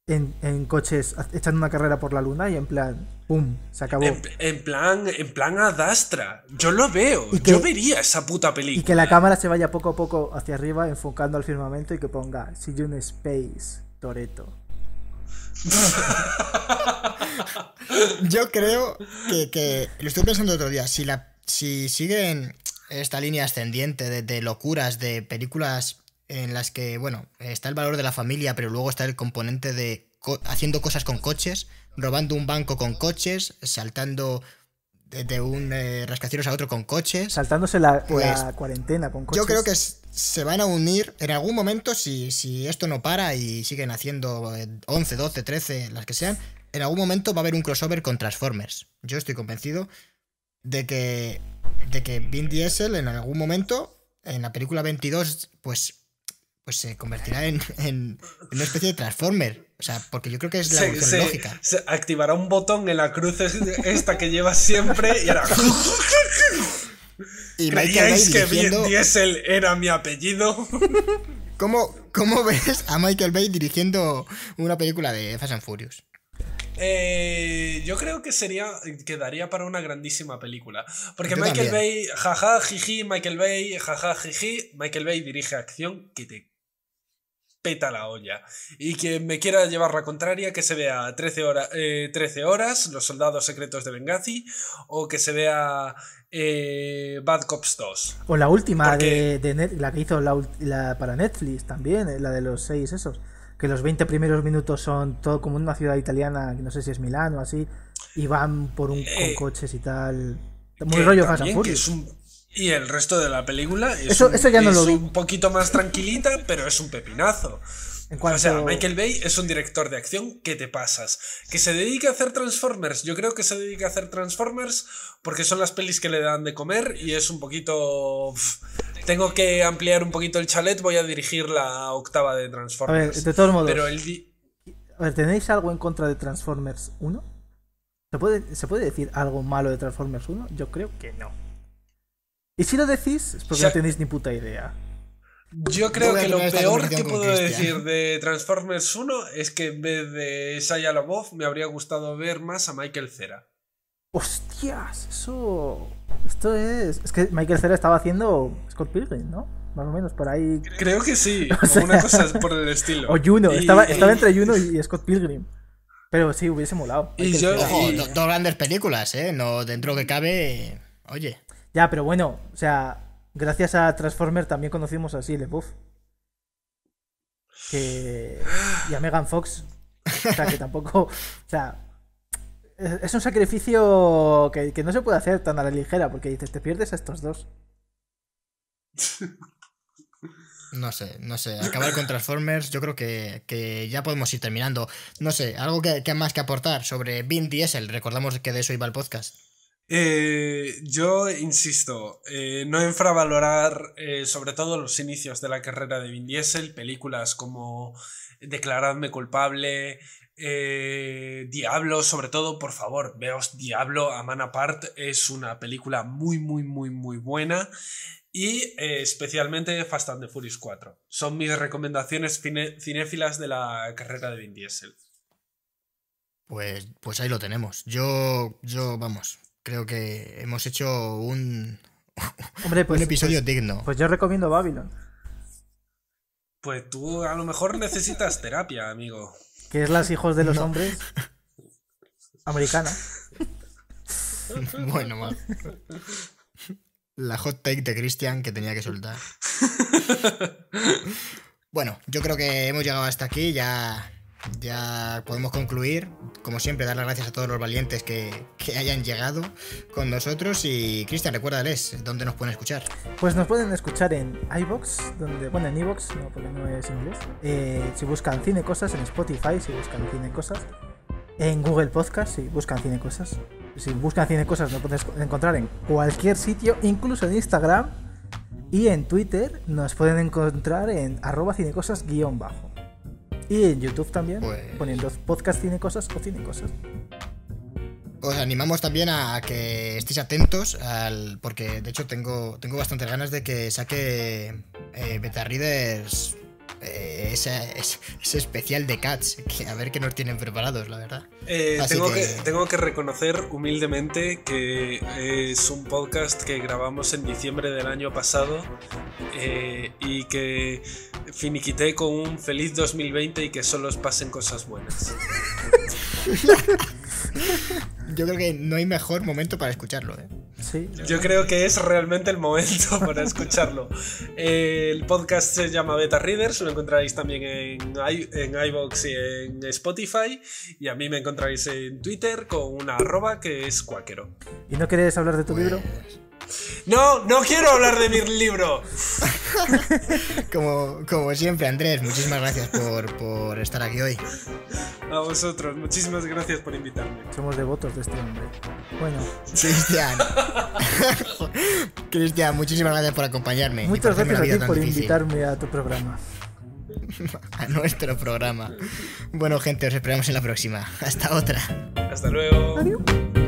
en, coches echando una carrera por la luna y en plan, ¡pum! Se acabó. En, plan, en plan adastra. Yo lo veo. yo vería esa puta película. Y que la cámara se vaya poco a poco hacia arriba, enfocando al firmamento y que ponga si space, Toreto. yo creo que, lo estoy pensando otro día. Si si siguen esta línea ascendiente de locuras de películas en las que, bueno, está el valor de la familia, pero luego está el componente de haciendo cosas con coches, robando un banco con coches, saltando de, un eh, rascacielos a otro con coches. Saltándose la, pues, cuarentena con coches. Yo creo que se van a unir en algún momento, si, esto no para y siguen haciendo 11, 12, 13, las que sean, en algún momento va a haber un crossover con Transformers. Yo estoy convencido de que, de que Vin Diesel en algún momento, en la película 22, pues pues se convertirá en, una especie de Transformer. O sea, porque yo creo que es la se, lógica. Se activará un botón en la cruz esta que lleva siempre y ahora... y ¿Creíais que Diesel era mi apellido? ¿Cómo, ¿Cómo, ves a Michael Bay dirigiendo una película de Fast and Furious? Eh, yo creo que sería quedaría para una grandísima película. Porque Michael Bay, jaja, jiji, Michael Bay, jaja, jiji, Michael Bay dirige acción que te peta la olla. Y quien me quiera llevar la contraria, que se vea 13, horas eh, horas, Los Soldados Secretos de Benghazi, o que se vea eh, Bad Cops 2. O la última, de, la que hizo la, para Netflix también, eh, la de los seis esos. Que los 20 primeros minutos son todo como una ciudad italiana, que no sé si es Milán o así, y van por un, con coches y tal. Muy rollo y el resto de la película es, eso, un, un poquito más tranquilita, pero es un pepinazo. En cuanto... O Michael Bay es un director de acción que te pasas. Que se dedique a hacer Transformers. Yo creo que se dedica a hacer Transformers porque son las pelis que le dan de comer y es un poquito... tengo que ampliar un poquito el chalet, voy a dirigir la octava de Transformers. de todos modos... A ver, ¿tenéis algo en contra de Transformers 1? ¿Se puede, ¿Se puede decir algo malo de Transformers 1? Yo creo que no. Y si lo decís, es porque no tenéis ni puta idea. Yo creo que lo peor que puedo decir de Transformers 1 es que en vez de Shia LaBeouf me habría gustado ver más a Michael Cera. ¡Hostias! Eso. Esto es. Es que Michael Cera estaba haciendo Scott Pilgrim, ¿no? Más o menos por ahí. Creo que sí. o una cosa por el estilo. O Juno. Estaba, entre Juno y Scott Pilgrim. Pero sí, hubiese molado. y yo. dos grandes películas, ¿eh? No, dentro que cabe. Oye. Ya, pero bueno, o sea, gracias a Transformer también conocimos a de Buff. Que... Y a Megan Fox. O sea, que tampoco... O sea, es un sacrificio que, no se puede hacer tan a la ligera, porque dices, te pierdes a estos dos. No sé, no sé. Acabar con Transformers, yo creo que, ya podemos ir terminando. No sé, algo que, que, más que aportar sobre Vin Diesel. Recordamos que de eso iba el podcast. Eh, yo insisto, eh, no infravalorar eh, sobre todo los inicios de la carrera de Vin Diesel, películas como Declaradme culpable, Diablo, sobre todo, por favor, veos Diablo a man apart, es una película muy, muy, muy, muy buena y especialmente Fast and the Furious 4. Son mis recomendaciones cinéfilas de la carrera de Vin Diesel. Pues, pues ahí lo tenemos. Yo, yo, vamos, creo que hemos hecho un, Hombre, pues, episodio pues, digno. Pues yo recomiendo Babylon. Pues tú a lo mejor necesitas terapia, amigo. Que es las hijos de los hombres americana. bueno, mal. La hot take de Christian que tenía que soltar. bueno, yo creo que hemos llegado hasta aquí. Ya ya podemos concluir. Como siempre, dar las gracias a todos los valientes que, hayan llegado con nosotros. Y Cristian, recuérdales, ¿dónde nos pueden escuchar? Pues nos pueden escuchar en iBox, donde, bueno, en iBox, no, porque no es inglés. Eh, si buscan cine cosas, en Spotify, si buscan cine cosas. En Google Podcast, si buscan cine cosas. Si buscan cine cosas, nos pueden encontrar en cualquier sitio, incluso en Instagram. Y en Twitter nos pueden encontrar en arroba cinecosas bajo. Y en YouTube también, pues poniendo podcast cine cosas o tiene cosas. Os animamos también a que estéis atentos, al, porque de hecho tengo, tengo bastantes ganas de que saque eh, beta readers eh, ese, especial de Cats, que a ver qué nos tienen preparados, la verdad. Eh, tengo, que... reconocer humildemente que es un podcast que grabamos en diciembre del año pasado eh, y que finiquité con un feliz 2020 y que solo os pasen cosas buenas. Yo creo que no hay mejor momento para escucharlo, ¿eh? Yo creo que es realmente el momento para escucharlo. el podcast se llama Beta Readers, lo encontraréis también en, i y en Spotify. Y a mí me encontraréis en Twitter con una arroba que es cuáquero. ¿Y no quieres hablar de tu pues, libro? No, no quiero hablar de mi libro. como, como siempre, Andrés, muchísimas gracias por, estar aquí hoy. A vosotros, muchísimas gracias por invitarme. Somos devotos de este hombre. Bueno. Cristian. Cristian, muchísimas gracias por acompañarme. Muchas gracias a ti por invitarme a tu programa. a nuestro programa. Bueno, gente, os esperamos en la próxima. Hasta otra. Hasta luego. Adiós.